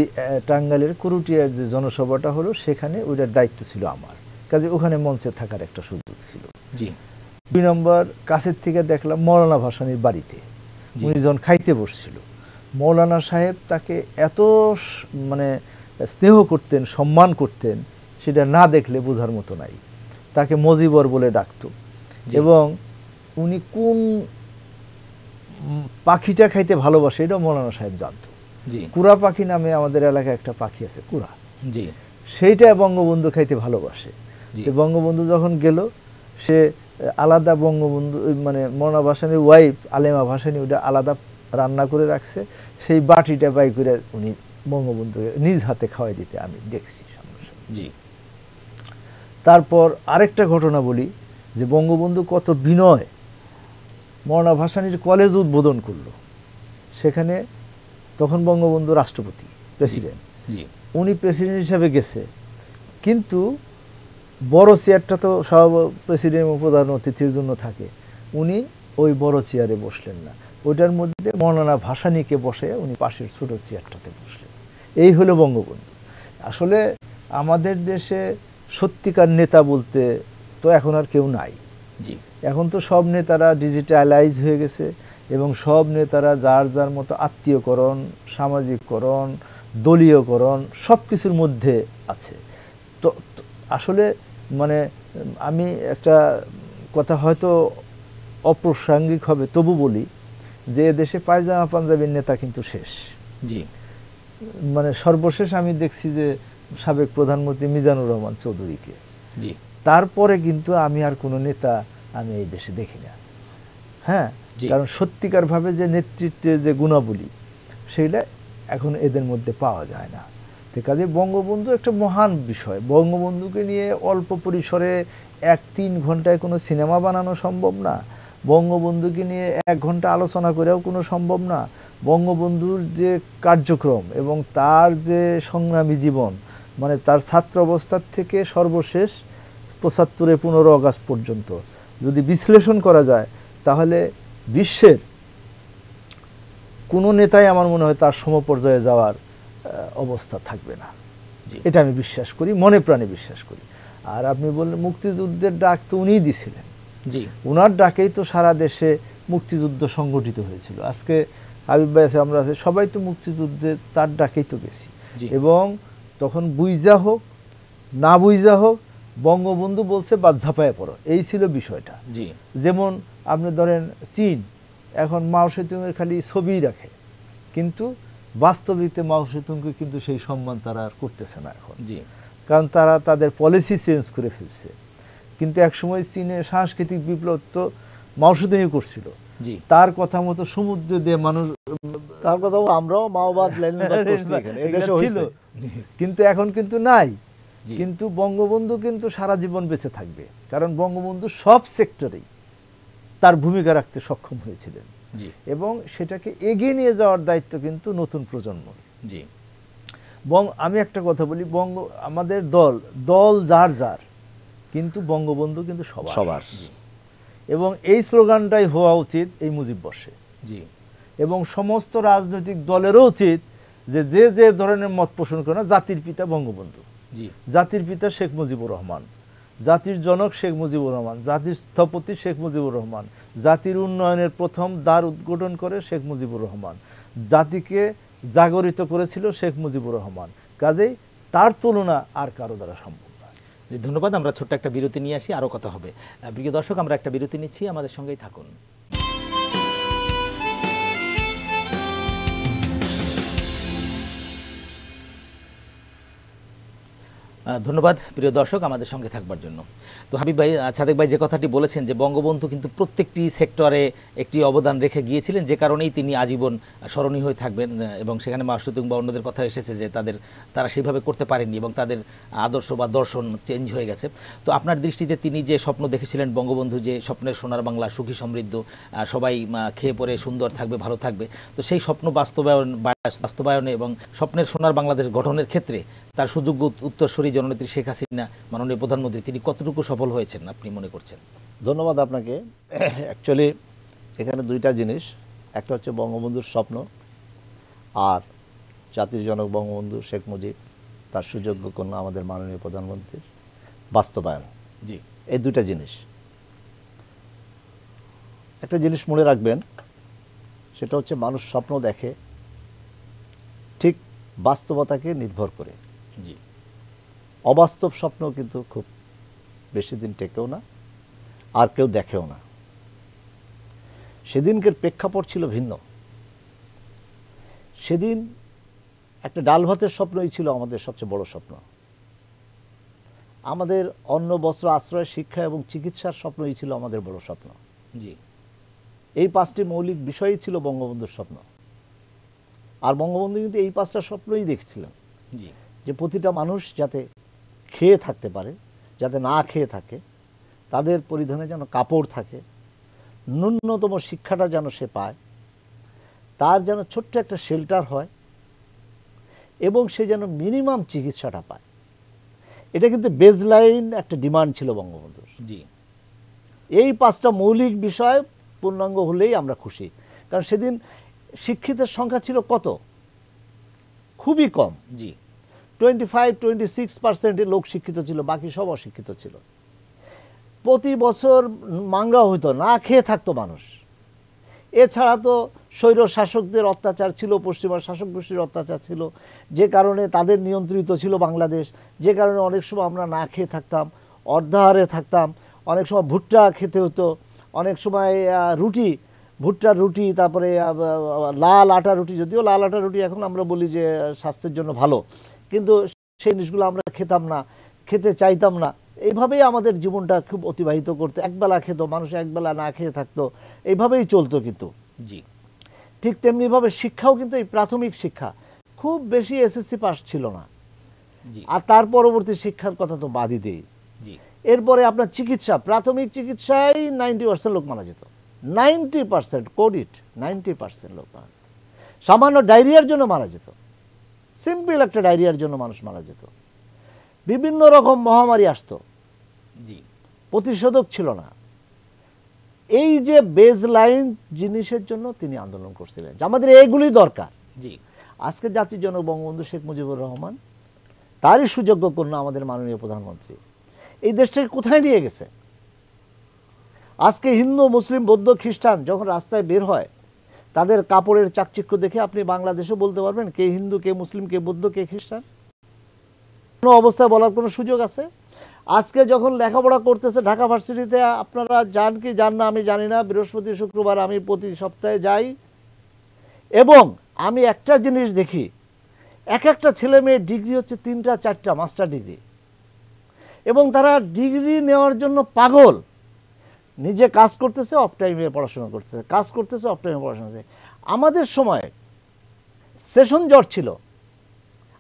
টাঙ্গালের কুরুটিয়ার যে জনসভাটা হলো সেখানে ওইটার দায়িত্ব ছিল আমার কাজে ওখানে মঞ্চে থাকার একটা সুযোগ ছিল জি দুই নম্বর কাছের থেকে দেখলাম মৌলানা ভাসানির বাড়িতে উনিজন খাইতে বসছিল মৌলানা সাহেব তাকে এত মানে স্নেহ করতেন সম্মান করতেন সেটা না দেখলে বোঝার মতো নাই তাকে মজিবর বলে ডাকত এবং উনি কোন পাখিটা খাইতে ভালোবাসে এটাও মৌলানা সাহেব জানত কুড়া পাখি নামে আমাদের এলাকায় একটা পাখি আছে কুড়া জি সেইটা বঙ্গবন্ধু খাইতে ভালোবাসে বঙ্গবন্ধু যখন গেল সে আলাদা বঙ্গবন্ধু মানে মনা ভাসানির ওয়াইফ আলেমা ভাসানি ওটা আলাদা রান্না করে রাখছে সেই বাটিটা বাই করে উনি বঙ্গবন্ধুকে নিজ হাতে খাওয়াই দিতে আমি দেখছি জি তারপর আরেকটা ঘটনা বলি যে বঙ্গবন্ধু কত বিনয় মরনা ভাসানির কলেজ উদ্বোধন করলো সেখানে তখন বঙ্গবন্ধু রাষ্ট্রপতি প্রেসিডেন্ট উনি প্রেসিডেন্ট হিসাবে গেছে কিন্তু বড় চেয়ারটা তো সব প্রেসিডেন্ট এবং প্রধান অতিথির জন্য থাকে উনি ওই বড় চেয়ারে বসলেন না ওইটার মধ্যে মৌলানা ভাসানিকে বসে উনি পাশের ছোটো চেয়ারটাতে বসলেন এই হলো বঙ্গবন্ধু আসলে আমাদের দেশে সত্যিকার নেতা বলতে তো এখন আর কেউ নাই জি এখন তো সব নেতারা ডিজিটালাইজ হয়ে গেছে এবং সব নেতারা যার যার মতো আত্মীয়করণ সামাজিককরণ দলীয়করণ সব কিছুর মধ্যে আছে তো আসলে মানে আমি একটা কথা হয়তো অপ্রাসঙ্গিক হবে তবু বলি যে দেশে পায়জামা পাঞ্জাবির নেতা কিন্তু শেষ জি মানে সর্বশেষ আমি দেখছি যে সাবেক প্রধানমন্ত্রী মিজানুর রহমান চৌধুরীকে জি তারপরে কিন্তু আমি আর কোনো নেতা আমি এই দেশে দেখি না হ্যাঁ কারণ সত্যিকারভাবে যে নেতৃত্বের যে গুণাবলী সেটা এখন এদের মধ্যে পাওয়া যায় না তো কাজে বঙ্গবন্ধু একটা মহান বিষয় বঙ্গবন্ধুকে নিয়ে অল্প পরিসরে এক তিন ঘন্টায় কোনো সিনেমা বানানো সম্ভব না বঙ্গবন্ধুকে নিয়ে এক ঘন্টা আলোচনা করেও কোনো সম্ভব না বঙ্গবন্ধুর যে কার্যক্রম এবং তার যে সংগ্রামী জীবন মানে তার ছাত্র অবস্থার থেকে সর্বশেষ পঁচাত্তরে পনেরো আগস্ট পর্যন্ত যদি বিশ্লেষণ করা যায় তাহলে বিশ্বের কোনো নেতাই আমার মনে হয় তার সমপর্যায়ে যাওয়ার অবস্থা থাকবে না এটা আমি বিশ্বাস করি মনে প্রাণে বিশ্বাস করি আর আপনি বললেন মুক্তিযুদ্ধের ডাক তো উনিই দিছিলেন জি ওনার ডাকেই তো সারা দেশে মুক্তিযুদ্ধ সংগঠিত হয়েছিল আজকে হাবিব ভাই আছে আমরা আছে সবাই তো মুক্তিযুদ্ধে তার ডাকেই তো গেছি এবং তখন বুইজা হোক না বুইজা হোক বঙ্গবন্ধু বলছে বাদ ঝাঁপায় পড়ো এই ছিল বিষয়টা যেমন আপনি ধরেন চীন এখন মাও সেতুংয়ের খালি ছবি রাখে কিন্তু বাস্তবিকতে মাও সেতুংকে কিন্তু সেই সম্মান তারা আর করতেছে না এখন জি কারণ তারা তাদের পলিসি চেঞ্জ করে ফেলছে কিন্তু একসময় চীনের সাংস্কৃতিক বিপ্লব তো মাও মাওসেতুংই করছিল তার কথা মতো সমুদ্র দিয়ে মানুষ তার কথা আমরাও মাওবাদ কিন্তু এখন কিন্তু নাই কিন্তু বঙ্গবন্ধু কিন্তু সারা জীবন বেঁচে থাকবে কারণ বঙ্গবন্ধু সব সেক্টরেই তার ভূমিকা রাখতে সক্ষম হয়েছিলেন এবং সেটাকে এগিয়ে নিয়ে যাওয়ার দায়িত্ব কিন্তু নতুন প্রজন্ম জি বং আমি একটা কথা বলি বঙ্গ আমাদের দল দল যার যার কিন্তু বঙ্গবন্ধু কিন্তু সবার এবং এই স্লোগানটাই হওয়া উচিত এই মুজিব বর্ষে জি এবং সমস্ত রাজনৈতিক দলেরও উচিত যে যে যে ধরনের মত পোষণ করে জাতির পিতা বঙ্গবন্ধু জি জাতির পিতা শেখ মুজিবুর রহমান জাতির জনক শেখ মুজিবুর রহমান জাতির স্থপতি শেখ মুজিবুর রহমান জাতির উন্নয়নের প্রথম দ্বার উদ্ঘাটন করে শেখ মুজিবুর রহমান জাতিকে জাগরিত করেছিল শেখ মুজিবুর রহমান কাজেই তার তুলনা আর কারো দ্বারা সম্ভব ধন্যবাদ আমরা ছোট্ট একটা বিরতি নিয়ে আসি আরও কথা হবে প্রিয় দর্শক আমরা একটা বিরতি নিচ্ছি আমাদের সঙ্গেই থাকুন ধন্যবাদ প্রিয় দর্শক আমাদের সঙ্গে থাকবার জন্য তো হাবিব ভাই সাদেক ভাই যে কথাটি বলেছেন যে বঙ্গবন্ধু কিন্তু প্রত্যেকটি সেক্টরে একটি অবদান রেখে গিয়েছিলেন যে কারণেই তিনি আজীবন স্মরণীয় হয়ে থাকবেন এবং সেখানে মাসুতুং বা অন্যদের কথা এসেছে যে তাদের তারা সেইভাবে করতে পারেননি এবং তাদের আদর্শ বা দর্শন চেঞ্জ হয়ে গেছে তো আপনার দৃষ্টিতে তিনি যে স্বপ্ন দেখেছিলেন বঙ্গবন্ধু যে স্বপ্নের সোনার বাংলা সুখী সমৃদ্ধ সবাই খেয়ে পরে সুন্দর থাকবে ভালো থাকবে তো সেই স্বপ্ন বাস্তবায়ন বাস্তবায়নে এবং স্বপ্নের সোনার বাংলাদেশ গঠনের ক্ষেত্রে তার সুযোগ্য উত্তরস্বরী জননেত্রী শেখ হাসিনা মাননীয় প্রধানমন্ত্রী তিনি কতটুকু সফল হয়েছেন আপনি মনে করছেন ধন্যবাদ আপনাকে অ্যাকচুয়ালি এখানে দুইটা জিনিস একটা হচ্ছে বঙ্গবন্ধুর স্বপ্ন আর জাতির জনক বঙ্গবন্ধু শেখ মুজিব তার সুযোগ্য কন্যা আমাদের মাননীয় প্রধানমন্ত্রীর বাস্তবায়ন জি এই দুইটা জিনিস একটা জিনিস মনে রাখবেন সেটা হচ্ছে মানুষ স্বপ্ন দেখে বাস্তবতাকে নির্ভর করে জি অবাস্তব স্বপ্ন কিন্তু খুব বেশি দিন টেকেও না আর কেউ দেখেও না সেদিনকের প্রেক্ষাপট ছিল ভিন্ন সেদিন একটা ডাল ভাতের স্বপ্নই ছিল আমাদের সবচেয়ে বড় স্বপ্ন আমাদের অন্ন বস্ত্র আশ্রয় শিক্ষা এবং চিকিৎসার স্বপ্নই ছিল আমাদের বড় স্বপ্ন জি এই পাঁচটি মৌলিক বিষয়ই ছিল বঙ্গবন্ধুর স্বপ্ন আর বঙ্গবন্ধু কিন্তু এই পাঁচটা স্বপ্নই দেখছিলেন যে প্রতিটা মানুষ যাতে খেয়ে থাকতে পারে যাতে না খেয়ে থাকে তাদের পরিধানে যেন কাপড় থাকে ন্যূনতম শিক্ষাটা যেন সে পায় তার যেন ছোট্ট একটা শেল্টার হয় এবং সে যেন মিনিমাম চিকিৎসাটা পায় এটা কিন্তু বেজলাইন একটা ডিমান্ড ছিল বঙ্গবন্ধুর জি এই পাঁচটা মৌলিক বিষয় পূর্ণাঙ্গ হলেই আমরা খুশি কারণ সেদিন শিক্ষিতের সংখ্যা ছিল কত খুবই কম জি টোয়েন্টি ফাইভ টোয়েন্টি সিক্স পার্সেন্টে লোক শিক্ষিত ছিল বাকি সব অশিক্ষিত ছিল প্রতি বছর মাঙ্গা হইতো না খেয়ে থাকতো মানুষ এছাড়া তো স্বৈর শাসকদের অত্যাচার ছিল পশ্চিমা শাসক গোষ্ঠীর অত্যাচার ছিল যে কারণে তাদের নিয়ন্ত্রিত ছিল বাংলাদেশ যে কারণে অনেক সময় আমরা না খেয়ে থাকতাম অর্ধাহারে থাকতাম অনেক সময় ভুট্টা খেতে হতো অনেক সময় রুটি ভুট্টার রুটি তারপরে লাল আটা রুটি যদিও লাল আটা রুটি এখন আমরা বলি যে স্বাস্থ্যের জন্য ভালো কিন্তু সেই জিনিসগুলো আমরা খেতাম না খেতে চাইতাম না এইভাবেই আমাদের জীবনটা খুব অতিবাহিত করতে একবেলা খেত মানুষ একবেলা না খেয়ে থাকতো এইভাবেই চলতো কিন্তু জি ঠিক তেমনিভাবে শিক্ষাও কিন্তু এই প্রাথমিক শিক্ষা খুব বেশি এসএসসি পাস ছিল না আর তার পরবর্তী শিক্ষার কথা তো বাদই দেই এরপরে আপনার চিকিৎসা প্রাথমিক চিকিৎসায় নাইনটি পার্সেন্ট লোক মারা যেত নাইনটি পার্সেন্ট কোডিট নাইনটি পার্সেন্ট লোক মারা সামান্য ডায়রিয়ার জন্য মারা যেত সিম্পল একটা ডায়রিয়ার জন্য মানুষ মারা যেত বিভিন্ন রকম মহামারী আসতো জি প্রতিষেধক ছিল না এই যে বেজ লাইন জিনিসের জন্য তিনি আন্দোলন করছিলেন যে আমাদের এগুলি দরকার জি আজকে জাতির জন্য বঙ্গবন্ধু শেখ মুজিবুর রহমান তারই সুযোগ্য কন্যা আমাদের মাননীয় প্রধানমন্ত্রী এই দেশটাকে কোথায় নিয়ে গেছে আজকে হিন্দু মুসলিম বৌদ্ধ খ্রিস্টান যখন রাস্তায় বের হয় তাদের কাপড়ের চাকচিক্য দেখে আপনি বাংলাদেশে বলতে পারবেন কে হিন্দু কে মুসলিম কে বৌদ্ধ কে খ্রিস্টান কোনো অবস্থায় বলার কোনো সুযোগ আছে আজকে যখন লেখাপড়া করতেছে ঢাকা ভার্সিটিতে আপনারা যান কি যান না আমি জানি না বৃহস্পতি শুক্রবার আমি প্রতি সপ্তাহে যাই এবং আমি একটা জিনিস দেখি এক একটা ছেলে মেয়ের ডিগ্রি হচ্ছে তিনটা চারটা মাস্টার ডিগ্রি এবং তারা ডিগ্রি নেওয়ার জন্য পাগল নিজে কাজ করতেছে অফ টাইমে পড়াশোনা করতেছে কাজ করতেছে অফ টাইমে পড়াশোনা করছে আমাদের সময় সেশন জট ছিল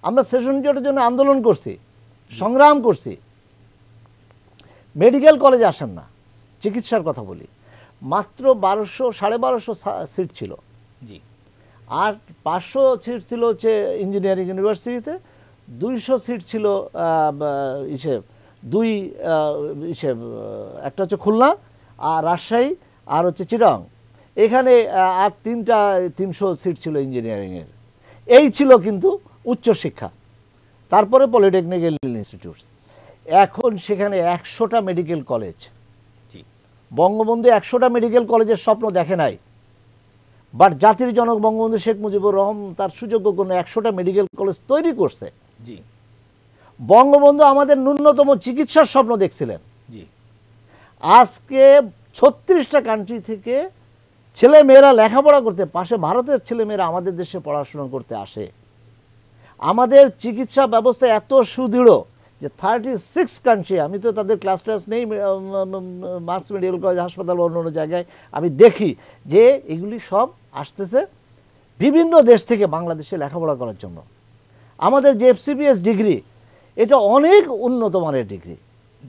আমরা সেশন জটের জন্য আন্দোলন করছি সংগ্রাম করছি মেডিকেল কলেজে আসেন না চিকিৎসার কথা বলি মাত্র বারোশো সাড়ে বারোশো সিট ছিল জি আর পাঁচশো সিট ছিল হচ্ছে ইঞ্জিনিয়ারিং ইউনিভার্সিটিতে দুইশো সিট ছিল ইসে দুই ইসে একটা হচ্ছে খুলনা আর রাজশাহী আর হচ্ছে চিরং এখানে আর তিনটা তিনশো সিট ছিল ইঞ্জিনিয়ারিংয়ের এই ছিল কিন্তু উচ্চশিক্ষা তারপরে পলিটেকনিক্যাল ইনস্টিটিউটস এখন সেখানে একশোটা মেডিকেল কলেজ বঙ্গবন্ধু একশোটা মেডিকেল কলেজের স্বপ্ন দেখে নাই বাট জাতির জনক বঙ্গবন্ধু শেখ মুজিবুর রহম তার সুযোগ্য কোনো একশোটা মেডিকেল কলেজ তৈরি করছে জি বঙ্গবন্ধু আমাদের ন্যূনতম চিকিৎসার স্বপ্ন দেখছিলেন আজকে ছত্রিশটা কান্ট্রি থেকে ছেলে মেয়েরা লেখাপড়া করতে পাশে ভারতের ছেলেমেয়েরা আমাদের দেশে পড়াশোনা করতে আসে আমাদের চিকিৎসা ব্যবস্থা এত সুদৃঢ় যে থার্টি সিক্স কান্ট্রি আমি তো তাদের ক্লাস টাস নেই মার্কস মেডিকেল কলেজ হাসপাতাল অন্য অন্য জায়গায় আমি দেখি যে এগুলি সব আসতেছে বিভিন্ন দেশ থেকে বাংলাদেশে লেখাপড়া করার জন্য আমাদের যে এফসিবিএস ডিগ্রি এটা অনেক উন্নত মানের ডিগ্রি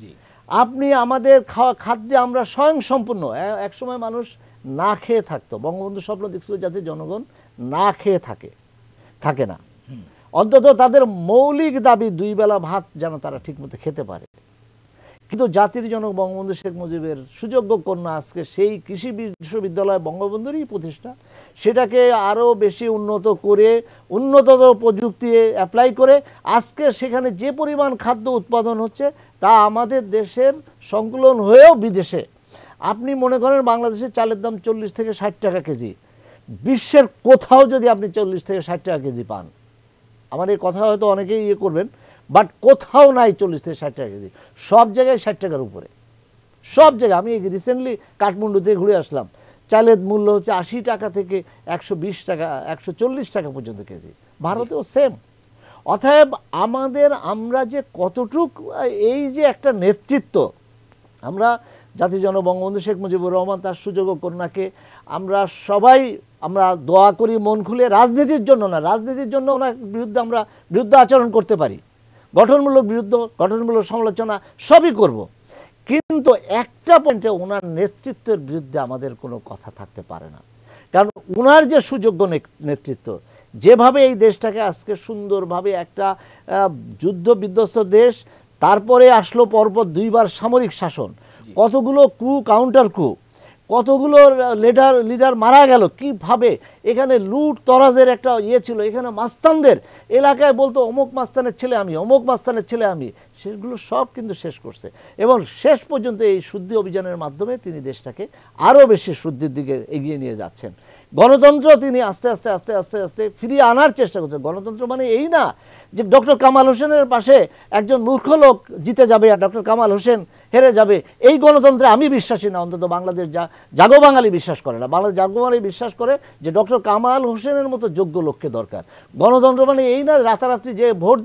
জি আপনি আমাদের খাওয়া খাদ্যে আমরা স্বয়ং সম্পূর্ণ একসময় মানুষ না খেয়ে থাকতো বঙ্গবন্ধু স্বপ্ন দেখছিল যাতে জনগণ না খেয়ে থাকে থাকে না অন্তত তাদের মৌলিক দাবি দুই বেলা ভাত যেন তারা ঠিকমতো খেতে পারে কিন্তু জাতির জনক বঙ্গবন্ধু শেখ মুজিবের সুযোগ্য কন্যা আজকে সেই কৃষি বিশ্ববিদ্যালয় বঙ্গবন্ধুরই প্রতিষ্ঠা সেটাকে আরও বেশি উন্নত করে উন্নততর প্রযুক্তি অ্যাপ্লাই করে আজকে সেখানে যে পরিমাণ খাদ্য উৎপাদন হচ্ছে তা আমাদের দেশের সংকলন হয়েও বিদেশে আপনি মনে করেন বাংলাদেশে চালের দাম চল্লিশ থেকে ষাট টাকা কেজি বিশ্বের কোথাও যদি আপনি চল্লিশ থেকে ষাট টাকা কেজি পান আমার এই কথা হয়তো অনেকেই ইয়ে করবেন বাট কোথাও নাই চল্লিশ থেকে ষাট টাকা কেজি সব জায়গায় ষাট টাকার উপরে সব জায়গায় আমি রিসেন্টলি কাঠমান্ডু থেকে ঘুরে আসলাম চালের মূল্য হচ্ছে আশি টাকা থেকে একশো টাকা একশো টাকা পর্যন্ত কেজি ভারতেও সেম অতএব আমাদের আমরা যে কতটুক এই যে একটা নেতৃত্ব আমরা জাতির জন বঙ্গবন্ধু শেখ মুজিবুর রহমান তার সুযোগ্য কন্যাকে আমরা সবাই আমরা দোয়া করি মন খুলে রাজনীতির জন্য না রাজনীতির জন্য ওনার বিরুদ্ধে আমরা বিরুদ্ধ আচরণ করতে পারি গঠনমূলক বিরুদ্ধ গঠনমূলক সমালোচনা সবই করব। কিন্তু একটা পয়েন্টে ওনার নেতৃত্বের বিরুদ্ধে আমাদের কোনো কথা থাকতে পারে না কারণ ওনার যে সুযোগ্য নেতৃত্ব যেভাবে এই দেশটাকে আজকে সুন্দরভাবে একটা যুদ্ধ বিধ্বস্ত দেশ তারপরে আসলো পরপর দুইবার সামরিক শাসন কতগুলো কু কাউন্টার কু কতগুলো লিডার লিডার মারা গেল কিভাবে এখানে লুট তরাজের একটা ইয়ে ছিল এখানে মাস্তানদের এলাকায় বলতো অমুক মাস্তানের ছেলে আমি অমুক মাস্তানের ছেলে আমি সেগুলো সব কিন্তু শেষ করছে এবং শেষ পর্যন্ত এই শুদ্ধি অভিযানের মাধ্যমে তিনি দেশটাকে আরও বেশি শুদ্ধির দিকে এগিয়ে নিয়ে যাচ্ছেন গণতন্ত্র তিনি আস্তে আস্তে আস্তে আস্তে আস্তে ফিরিয়ে আনার চেষ্টা করছেন গণতন্ত্র মানে এই না যে ডক্টর কামাল হোসেনের পাশে একজন মূর্খ লোক জিতে যাবে আর ডক্টর কামাল হোসেন হেরে যাবে এই গণতন্ত্রে আমি বিশ্বাসী না অন্তত বাংলাদেশ যা জাগো বাঙালি বিশ্বাস করে না বাংলাদেশ জাগো বাঙালি বিশ্বাস করে যে ডক্টর কামাল হোসেনের মতো যোগ্য লোককে দরকার গণতন্ত্র মানে এই না রাতারাতি যে ভোট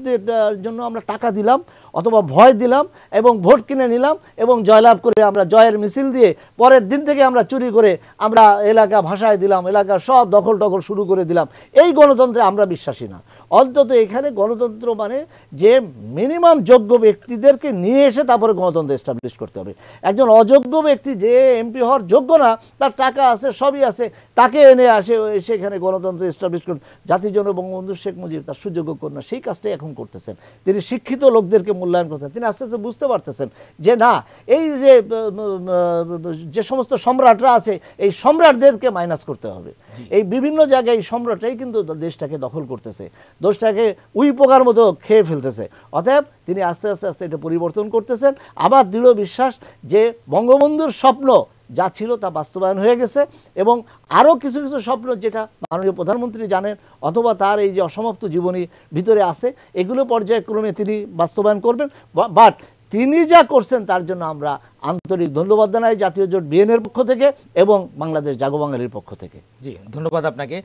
জন্য আমরা টাকা দিলাম অথবা ভয় দিলাম এবং ভোট কিনে নিলাম এবং জয়লাভ করে আমরা জয়ের মিছিল দিয়ে পরের দিন থেকে আমরা চুরি করে আমরা এলাকা ভাষায় দিলাম এলাকা সব দখল টখল শুরু করে দিলাম এই গণতন্ত্রে আমরা বিশ্বাসী না অন্তত এখানে গণতন্ত্র মানে যে মিনিমাম যোগ্য ব্যক্তিদেরকে নিয়ে এসে তারপরে গণতন্ত্র এস্টাবলিশ করতে হবে একজন অযোগ্য ব্যক্তি যে এমপি হওয়ার যোগ্য না তার টাকা আছে সবই আছে তাকে এনে আসে সেখানে গণতন্ত্র এস্টাবলিশ করুন জাতির জন্য বঙ্গবন্ধু শেখ মুজিব তার সুযোগ্য কন্যা সেই কাজটাই এখন করতেছেন তিনি শিক্ষিত লোকদেরকে মূল্যায়ন করছেন তিনি আস্তে আস্তে বুঝতে পারতেছেন যে না এই যে যে সমস্ত সম্রাটরা আছে এই সম্রাটদেরকে মাইনাস করতে হবে এই বিভিন্ন জায়গায় এই সম্রাটরাই কিন্তু দেশটাকে দখল করতেছে দেশটাকে উই পোকার মতো খেয়ে ফেলতেছে অতএব তিনি আস্তে আস্তে আস্তে এটা পরিবর্তন করতেছেন আমার দৃঢ় বিশ্বাস যে বঙ্গবন্ধুর স্বপ্ন যা ছিল তা বাস্তবায়ন হয়ে গেছে এবং আরও কিছু কিছু স্বপ্ন যেটা মাননীয় প্রধানমন্ত্রী জানেন অথবা তার এই যে অসমাপ্ত জীবনী ভিতরে আছে এগুলো পর্যায়ক্রমে তিনি বাস্তবায়ন করবেন বাট তিনি যা করছেন তার জন্য আমরা আন্তরিক ধন্যবাদ জানাই জাতীয় জোট বিএনএর পক্ষ থেকে এবং বাংলাদেশ জাগো বাঙালির পক্ষ থেকে জি ধন্যবাদ আপনাকে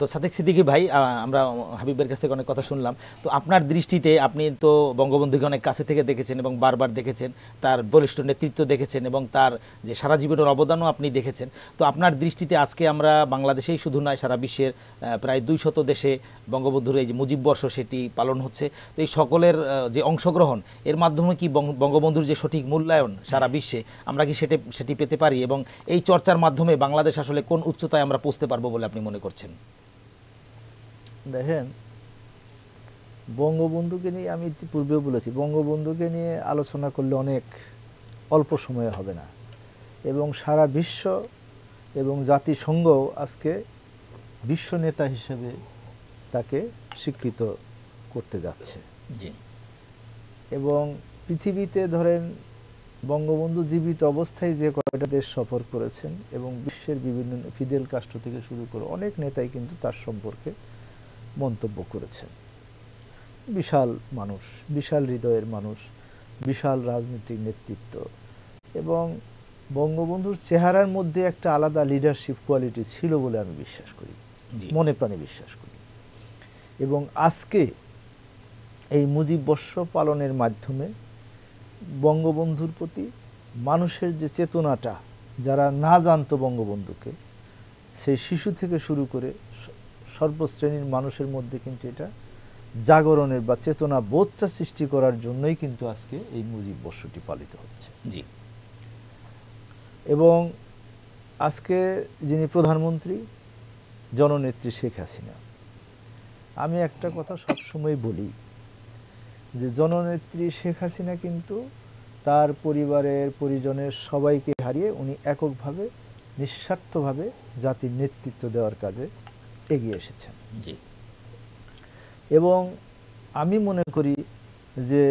তো সাদেক সিদ্দিকি ভাই আমরা হাবিবের কাছ থেকে অনেক কথা শুনলাম তো আপনার দৃষ্টিতে আপনি তো বঙ্গবন্ধুকে অনেক কাছে থেকে দেখেছেন এবং বারবার দেখেছেন তার বলিষ্ঠ নেতৃত্ব দেখেছেন এবং তার যে সারা জীবনের অবদানও আপনি দেখেছেন তো আপনার দৃষ্টিতে আজকে আমরা বাংলাদেশেই শুধু নয় সারা বিশ্বের প্রায় দুই শত দেশে বঙ্গবন্ধুর এই যে মুজিব বর্ষ সেটি পালন হচ্ছে তো এই সকলের যে অংশগ্রহণ এর মাধ্যমে কি বঙ্গবন্ধুর যে সঠিক মূল্যায়ন সারা বিশ্বে আমরা কি সেটি সেটি পেতে পারি এবং এই চর্চার মাধ্যমে বাংলাদেশ আসলে কোন উচ্চতায় আমরা পৌঁছতে পারবো বলে আপনি মনে করছেন দেখেন বঙ্গবন্ধুকে নিয়ে আমি পূর্বেও বলেছি বঙ্গবন্ধুকে নিয়ে আলোচনা করলে অনেক অল্প সময়ে হবে না এবং সারা বিশ্ব এবং জাতিসংঘ আজকে বিশ্ব নেতা হিসেবে তাকে স্বীকৃত করতে যাচ্ছে এবং পৃথিবীতে ধরেন বঙ্গবন্ধু জীবিত অবস্থায় যে কয়টা দেশ সফর করেছেন এবং বিশ্বের বিভিন্ন ফিদেল কাষ্ট থেকে শুরু করে অনেক নেতাই কিন্তু তার সম্পর্কে মন্তব্য করেছেন বিশাল মানুষ বিশাল হৃদয়ের মানুষ বিশাল রাজনৈতিক নেতৃত্ব এবং বঙ্গবন্ধুর চেহারার মধ্যে একটা আলাদা লিডারশিপ কোয়ালিটি ছিল বলে আমি বিশ্বাস করি মনে প্রাণে বিশ্বাস করি এবং আজকে এই মুজিব বর্ষ পালনের মাধ্যমে বঙ্গবন্ধুর প্রতি মানুষের যে চেতনাটা যারা না জানতো বঙ্গবন্ধুকে সেই শিশু থেকে শুরু করে সর্বশ্রেণীর মানুষের মধ্যে কিন্তু এটা জাগরণের বা চেতনা বোধটা সৃষ্টি করার জন্যই কিন্তু আজকে এই মুজিব বর্ষটি পালিত হচ্ছে জি এবং আজকে যিনি প্রধানমন্ত্রী জননেত্রী শেখ হাসিনা আমি একটা কথা সবসময় বলি যে জননেত্রী শেখ হাসিনা কিন্তু তার পরিবারের পরিজনের সবাইকে হারিয়ে উনি এককভাবে নিঃস্বার্থভাবে জাতির নেতৃত্ব দেওয়ার কাজে এগিয়ে এসেছেন জি এবং আমি মনে করি যে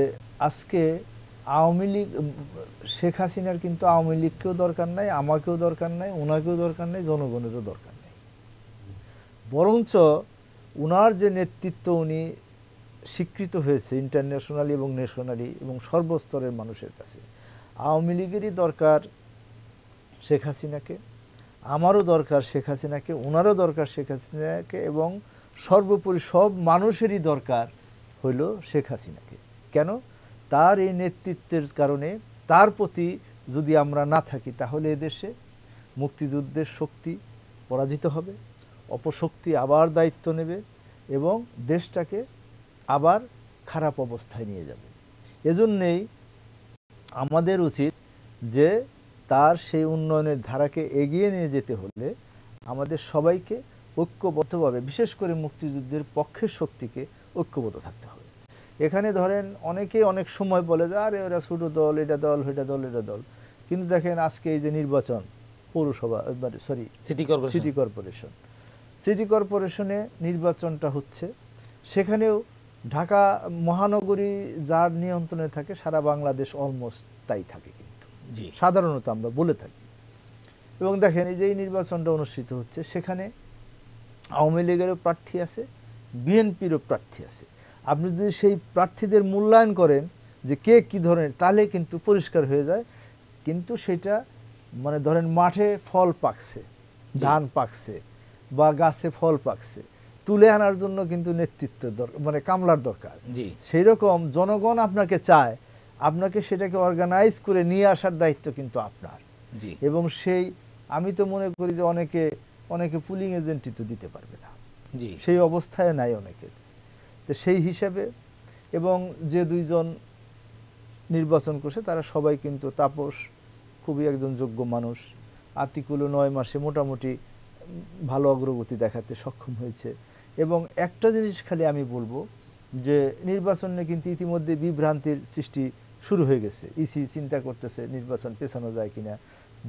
আজকে আওয়ামী লীগ শেখ হাসিনার কিন্তু আওয়ামী লীগকেও দরকার নাই আমাকেও দরকার নাই ওনাকেও দরকার নাই জনগণেরও দরকার নাই বরঞ্চ ওনার যে নেতৃত্ব উনি স্বীকৃত হয়েছে ইন্টারন্যাশনালি এবং ন্যাশনালি এবং সর্বস্তরের মানুষের কাছে আওয়ামী লীগেরই দরকার শেখ হাসিনাকে আমারও দরকার শেখ হাসিনাকে ওনারও দরকার শেখ হাসিনাকে এবং সর্বোপরি সব মানুষেরই দরকার হইল শেখ হাসিনাকে কেন তার এই নেতৃত্বের কারণে তার প্রতি যদি আমরা না থাকি তাহলে এদেশে মুক্তিযুদ্ধের শক্তি পরাজিত হবে অপশক্তি আবার দায়িত্ব নেবে এবং দেশটাকে আবার খারাপ অবস্থায় নিয়ে যাবে এজন্যেই আমাদের উচিত যে তার সেই উন্নয়নের ধারাকে এগিয়ে নিয়ে যেতে হলে আমাদের সবাইকে ঐক্যবদ্ধভাবে বিশেষ করে মুক্তিযুদ্ধের পক্ষের শক্তিকে ঐক্যবদ্ধ থাকতে হবে এখানে ধরেন অনেকেই অনেক সময় বলে যে আরে ওরা ছোটো দল এটা দল এটা দল এটা দল কিন্তু দেখেন আজকে এই যে নির্বাচন পৌরসভা মানে, sorry city city corporation city কর্পোরেশনে নির্বাচনটা হচ্ছে সেখানেও ঢাকা মহানগরী যার নিয়ন্ত্রণে থাকে সারা বাংলাদেশ অলমোস্ট তাই থাকে কিন্তু সাধারণত আমরা বলে থাকি এবং দেখেন এই যে নির্বাচনটা অনুষ্ঠিত হচ্ছে সেখানে আওয়ামী লীগেরও প্রার্থী আছে বিএনপিরও প্রার্থী আছে আপনি যদি সেই প্রার্থীদের মূল্যায়ন করেন যে কে কি ধরনের তাহলে কিন্তু পরিষ্কার হয়ে যায় কিন্তু সেটা মানে ধরেন মাঠে ফল পাকছে ধান পাকছে বা গাছে ফল পাকছে তুলে আনার জন্য কিন্তু নেতৃত্ব মানে কামলার দরকার সেই রকম জনগণ আপনাকে চায় আপনাকে সেটাকে অর্গানাইজ করে নিয়ে আসার দায়িত্ব কিন্তু আপনার এবং সেই আমি তো মনে করি যে অনেকে অনেকে পুলিং এজেন্টই তো দিতে পারবে না সেই অবস্থায় নাই অনেকে তো সেই হিসাবে এবং যে দুইজন নির্বাচন করছে তারা সবাই কিন্তু তাপস খুবই একজন যোগ্য মানুষ আতিকুলও নয় মাসে মোটামুটি ভালো অগ্রগতি দেখাতে সক্ষম হয়েছে এবং একটা জিনিস খালি আমি বলবো যে নির্বাচন নিয়ে কিন্তু ইতিমধ্যে বিভ্রান্তির সৃষ্টি শুরু হয়ে গেছে ইসি e চিন্তা করতেছে নির্বাচন পেছানো যায় কিনা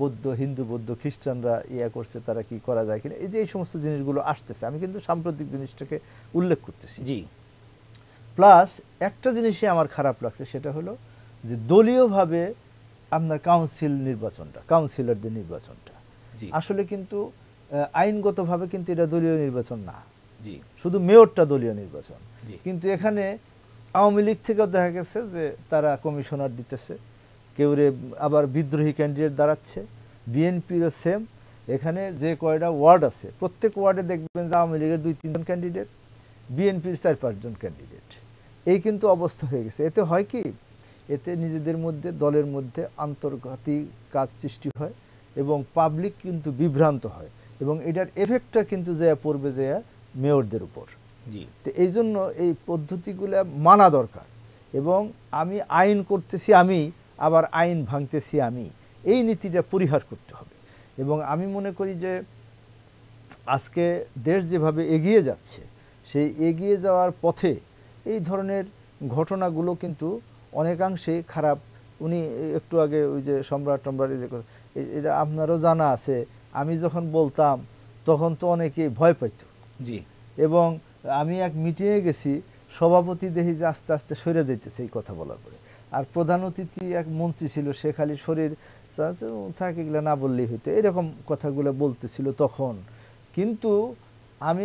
বৌদ্ধ হিন্দু বৌদ্ধ খ্রিস্টানরা ইয়া করছে তারা কি করা যায় কিনা এই যে এই সমস্ত জিনিসগুলো আসতেছে আমি কিন্তু সাম্প্রতিক জিনিসটাকে উল্লেখ করতেছি জি প্লাস একটা জিনিসই আমার খারাপ লাগছে সেটা হলো যে দলীয়ভাবে আপনার কাউন্সিল নির্বাচনটা কাউন্সিলরদের নির্বাচনটা আসলে কিন্তু আইনগতভাবে কিন্তু এটা দলীয় নির্বাচন না শুধু মেয়রটা দলীয় নির্বাচন কিন্তু এখানে আওয়ামী লীগ থেকেও দেখা গেছে যে তারা কমিশনার দিতেছে কেউ রে আবার বিদ্রোহী ক্যান্ডিডেট দাঁড়াচ্ছে বিএনপিরও সেম এখানে যে কয়টা ওয়ার্ড আছে প্রত্যেক ওয়ার্ডে দেখবেন যে আওয়ামী লীগের দুই তিনজন ক্যান্ডিডেট বিএনপির চার পাঁচজন ক্যান্ডিডেট এই কিন্তু অবস্থা হয়ে গেছে এতে হয় কি এতে নিজেদের মধ্যে দলের মধ্যে আন্তর্ঘাতিক কাজ সৃষ্টি হয় এবং পাবলিক কিন্তু বিভ্রান্ত হয় এবং এটার এফেক্টটা কিন্তু যে পড়বে যে মেয়রদের উপর জি তো এই জন্য এই পদ্ধতিগুলো মানা দরকার এবং আমি আইন করতেছি আমি আবার আইন ভাঙতেছি আমি এই নীতিটা পরিহার করতে হবে এবং আমি মনে করি যে আজকে দেশ যেভাবে এগিয়ে যাচ্ছে সেই এগিয়ে যাওয়ার পথে এই ধরনের ঘটনাগুলো কিন্তু অনেকাংশে খারাপ উনি একটু আগে ওই যে সম্রাট টম্রাট এটা আপনারও জানা আছে আমি যখন বলতাম তখন তো অনেকে ভয় পাইত জি এবং আমি এক মিটিংয়ে গেছি সভাপতি দেখি যে আস্তে আস্তে সরে যেতেছে এই কথা বলার পরে আর প্রধান অতিথি এক মন্ত্রী ছিল সে খালি শরীর থাকে গেলে না বললেই হইতো এরকম কথাগুলো বলতেছিল তখন কিন্তু আমি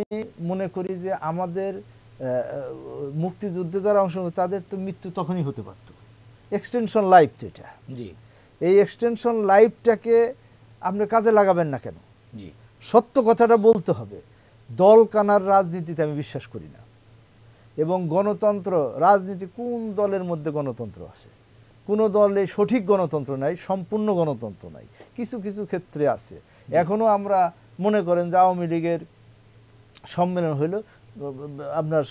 মনে করি যে আমাদের মুক্তিযুদ্ধে যারা অংশ তাদের তো মৃত্যু তখনই হতে পারত এক্সটেনশন লাইফ তো এটা জি এই এক্সটেনশন লাইফটাকে আপনি কাজে লাগাবেন না কেন জি সত্য কথাটা বলতে হবে দলকানার রাজনীতিতে আমি বিশ্বাস করি না এবং গণতন্ত্র রাজনীতি কোন দলের মধ্যে গণতন্ত্র আছে কোনো দলে সঠিক গণতন্ত্র নাই সম্পূর্ণ গণতন্ত্র নাই কিছু কিছু ক্ষেত্রে আছে এখনও আমরা মনে করেন যে আওয়ামী লীগের সম্মেলন হইল আপনার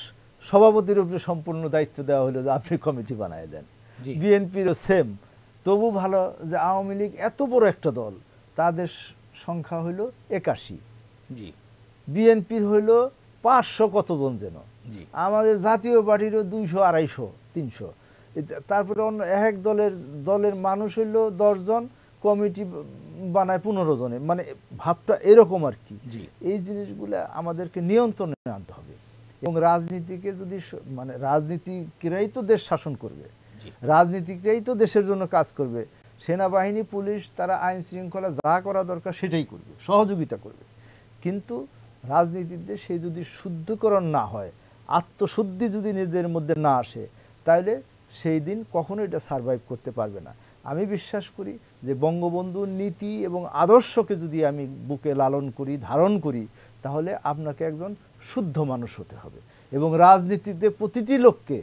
সভাপতির উপরে সম্পূর্ণ দায়িত্ব দেওয়া হলো যে আপনি কমিটি বানায় দেন বিএনপিরও সেম তবু ভালো যে আওয়ামী লীগ এত বড় একটা দল তাদের সংখ্যা হইল একাশি জি বিএনপির হইল পাঁচশো কতজন যেন আমাদের জাতীয় পার্টিরও দুইশো আড়াইশো তিনশো তারপরে অন্য এক দলের দলের মানুষ হইল দশজন কমিটি বানায় পনেরো জনে মানে ভাবটা এরকম আর কি এই জিনিসগুলো আমাদেরকে নিয়ন্ত্রণে আনতে হবে এবং রাজনীতিকে যদি মানে রাজনীতিকেরাই তো দেশ শাসন করবে রাজনীতিকেরাই তো দেশের জন্য কাজ করবে সেনাবাহিনী পুলিশ তারা আইন শৃঙ্খলা যা করা দরকার সেটাই করবে সহযোগিতা করবে কিন্তু রাজনীতিতে সে যদি শুদ্ধকরণ না হয় আত্মশুদ্ধি যদি নিজেদের মধ্যে না আসে তাহলে সেই দিন কখনো এটা সারভাইভ করতে পারবে না আমি বিশ্বাস করি যে বঙ্গবন্ধুর নীতি এবং আদর্শকে যদি আমি বুকে লালন করি ধারণ করি তাহলে আপনাকে একজন শুদ্ধ মানুষ হতে হবে এবং রাজনীতিতে প্রতিটি লোককে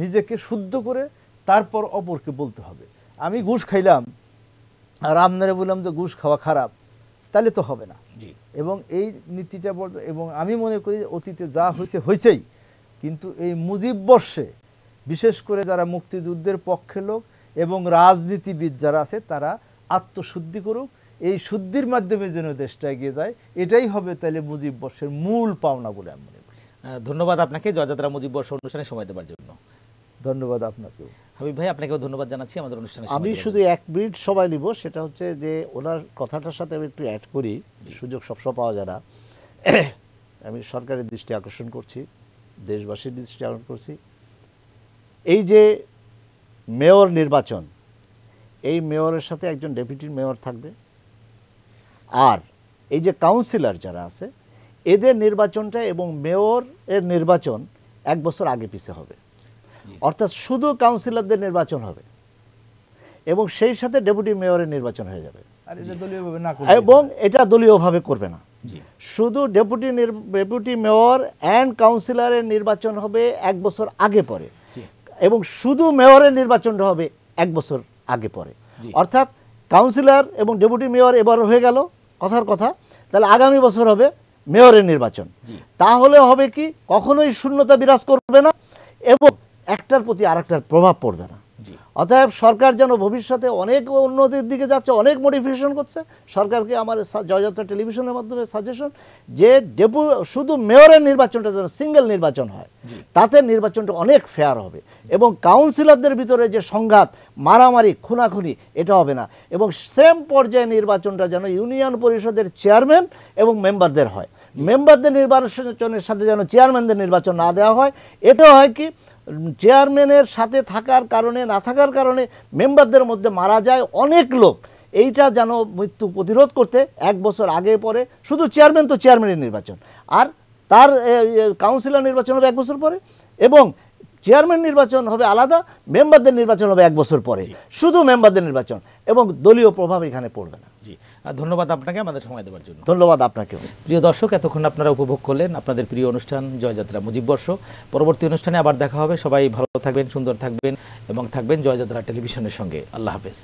নিজেকে শুদ্ধ করে তারপর অপরকে বলতে হবে আমি ঘুষ খাইলাম আর আপনারা বললাম যে ঘুষ খাওয়া খারাপ তাহলে তো হবে না এবং এই নীতিটা এবং আমি মনে করি অতীতে যা হয়েছে হয়েছেই কিন্তু এই মুজিব বর্ষে বিশেষ করে যারা মুক্তিযুদ্ধের পক্ষে লোক এবং রাজনীতিবিদ যারা আছে তারা আত্মশুদ্ধি করুক এই শুদ্ধির মাধ্যমে যেন দেশটা এগিয়ে যায় এটাই হবে তাহলে মুজিব বর্ষের মূল পাওনা বলে আমি মনে করি ধন্যবাদ আপনাকে জয়যাত্রা মুজিব বর্ষ অনুষ্ঠানে সময় দেওয়ার জন্য ধন্যবাদ আপনাকেও হাবিব ভাই আপনাকেও ধন্যবাদ জানাচ্ছি আমাদের অনুষ্ঠানে আমি শুধু এক মিনিট সময় নিব সেটা হচ্ছে যে ওনার কথাটার সাথে আমি একটু অ্যাড করি সুযোগ সবসময় পাওয়া যায় না আমি সরকারের দৃষ্টি আকর্ষণ করছি দেশবাসীর দৃষ্টি আকর্ষণ করছি এই যে মেয়র নির্বাচন এই মেয়রের সাথে একজন ডেপুটি মেয়র থাকবে আর এই যে কাউন্সিলর যারা আছে এদের নির্বাচনটা এবং মেয়র এর নির্বাচন এক বছর আগে পিছিয়ে হবে অর্থাৎ শুধু কাউন্সিলরদের নির্বাচন হবে এবং সেই সাথে ডেপুটি মেয়রের নির্বাচন হয়ে যাবে এবং এটা দলীয়ভাবে করবে না শুধু ডেপুটি ডেপুটি মেয়র অ্যান্ড কাউন্সিলরের নির্বাচন হবে এক বছর আগে পরে এবং শুধু মেয়রের নির্বাচনটা হবে এক বছর আগে পরে অর্থাৎ কাউন্সিলর এবং ডেপুটি মেয়র এবার হয়ে গেল কথার কথা তাহলে আগামী বছর হবে মেয়রের নির্বাচন তাহলে হবে কি কখনোই শূন্যতা বিরাজ করবে না এবং একটার প্রতি আরেকটার প্রভাব পড়বে না অতএব সরকার যেন ভবিষ্যতে অনেক উন্নতির দিকে যাচ্ছে অনেক মডিফিকেশন করছে সরকারকে আমার জয়যাত্রা টেলিভিশনের মাধ্যমে সাজেশন যে ডেপু শুধু মেয়রের নির্বাচনটা যেন সিঙ্গেল নির্বাচন হয় তাতে নির্বাচনটা অনেক ফেয়ার হবে এবং কাউন্সিলরদের ভিতরে যে সংঘাত মারামারি খুনাখুনি এটা হবে না এবং সেম পর্যায়ে নির্বাচনটা যেন ইউনিয়ন পরিষদের চেয়ারম্যান এবং মেম্বারদের হয় মেম্বারদের নির্বাচনের সাথে যেন চেয়ারম্যানদের নির্বাচন না দেওয়া হয় এটা হয় কি চেয়ারম্যানের সাথে থাকার কারণে না থাকার কারণে মেম্বারদের মধ্যে মারা যায় অনেক লোক এইটা যেন মৃত্যু প্রতিরোধ করতে এক বছর আগে পরে শুধু চেয়ারম্যান তো চেয়ারম্যানের নির্বাচন আর তার কাউন্সিলর নির্বাচন হবে এক বছর পরে এবং চেয়ারম্যান নির্বাচন হবে আলাদা মেম্বারদের নির্বাচন হবে এক বছর পরে শুধু মেম্বারদের নির্বাচন এবং দলীয় প্রভাব এখানে পড়বে না জি ধন্যবাদ আপনাকে আমাদের সময় দেওয়ার জন্য ধন্যবাদ আপনাকেও প্রিয় দর্শক এতক্ষণ আপনারা উপভোগ করলেন আপনাদের প্রিয় অনুষ্ঠান জয়যাত্রা মুজিববর্ষ পরবর্তী অনুষ্ঠানে আবার দেখা হবে সবাই ভালো থাকবেন সুন্দর থাকবেন এবং থাকবেন জয়যাত্রা টেলিভিশনের সঙ্গে আল্লাহ হাফেজ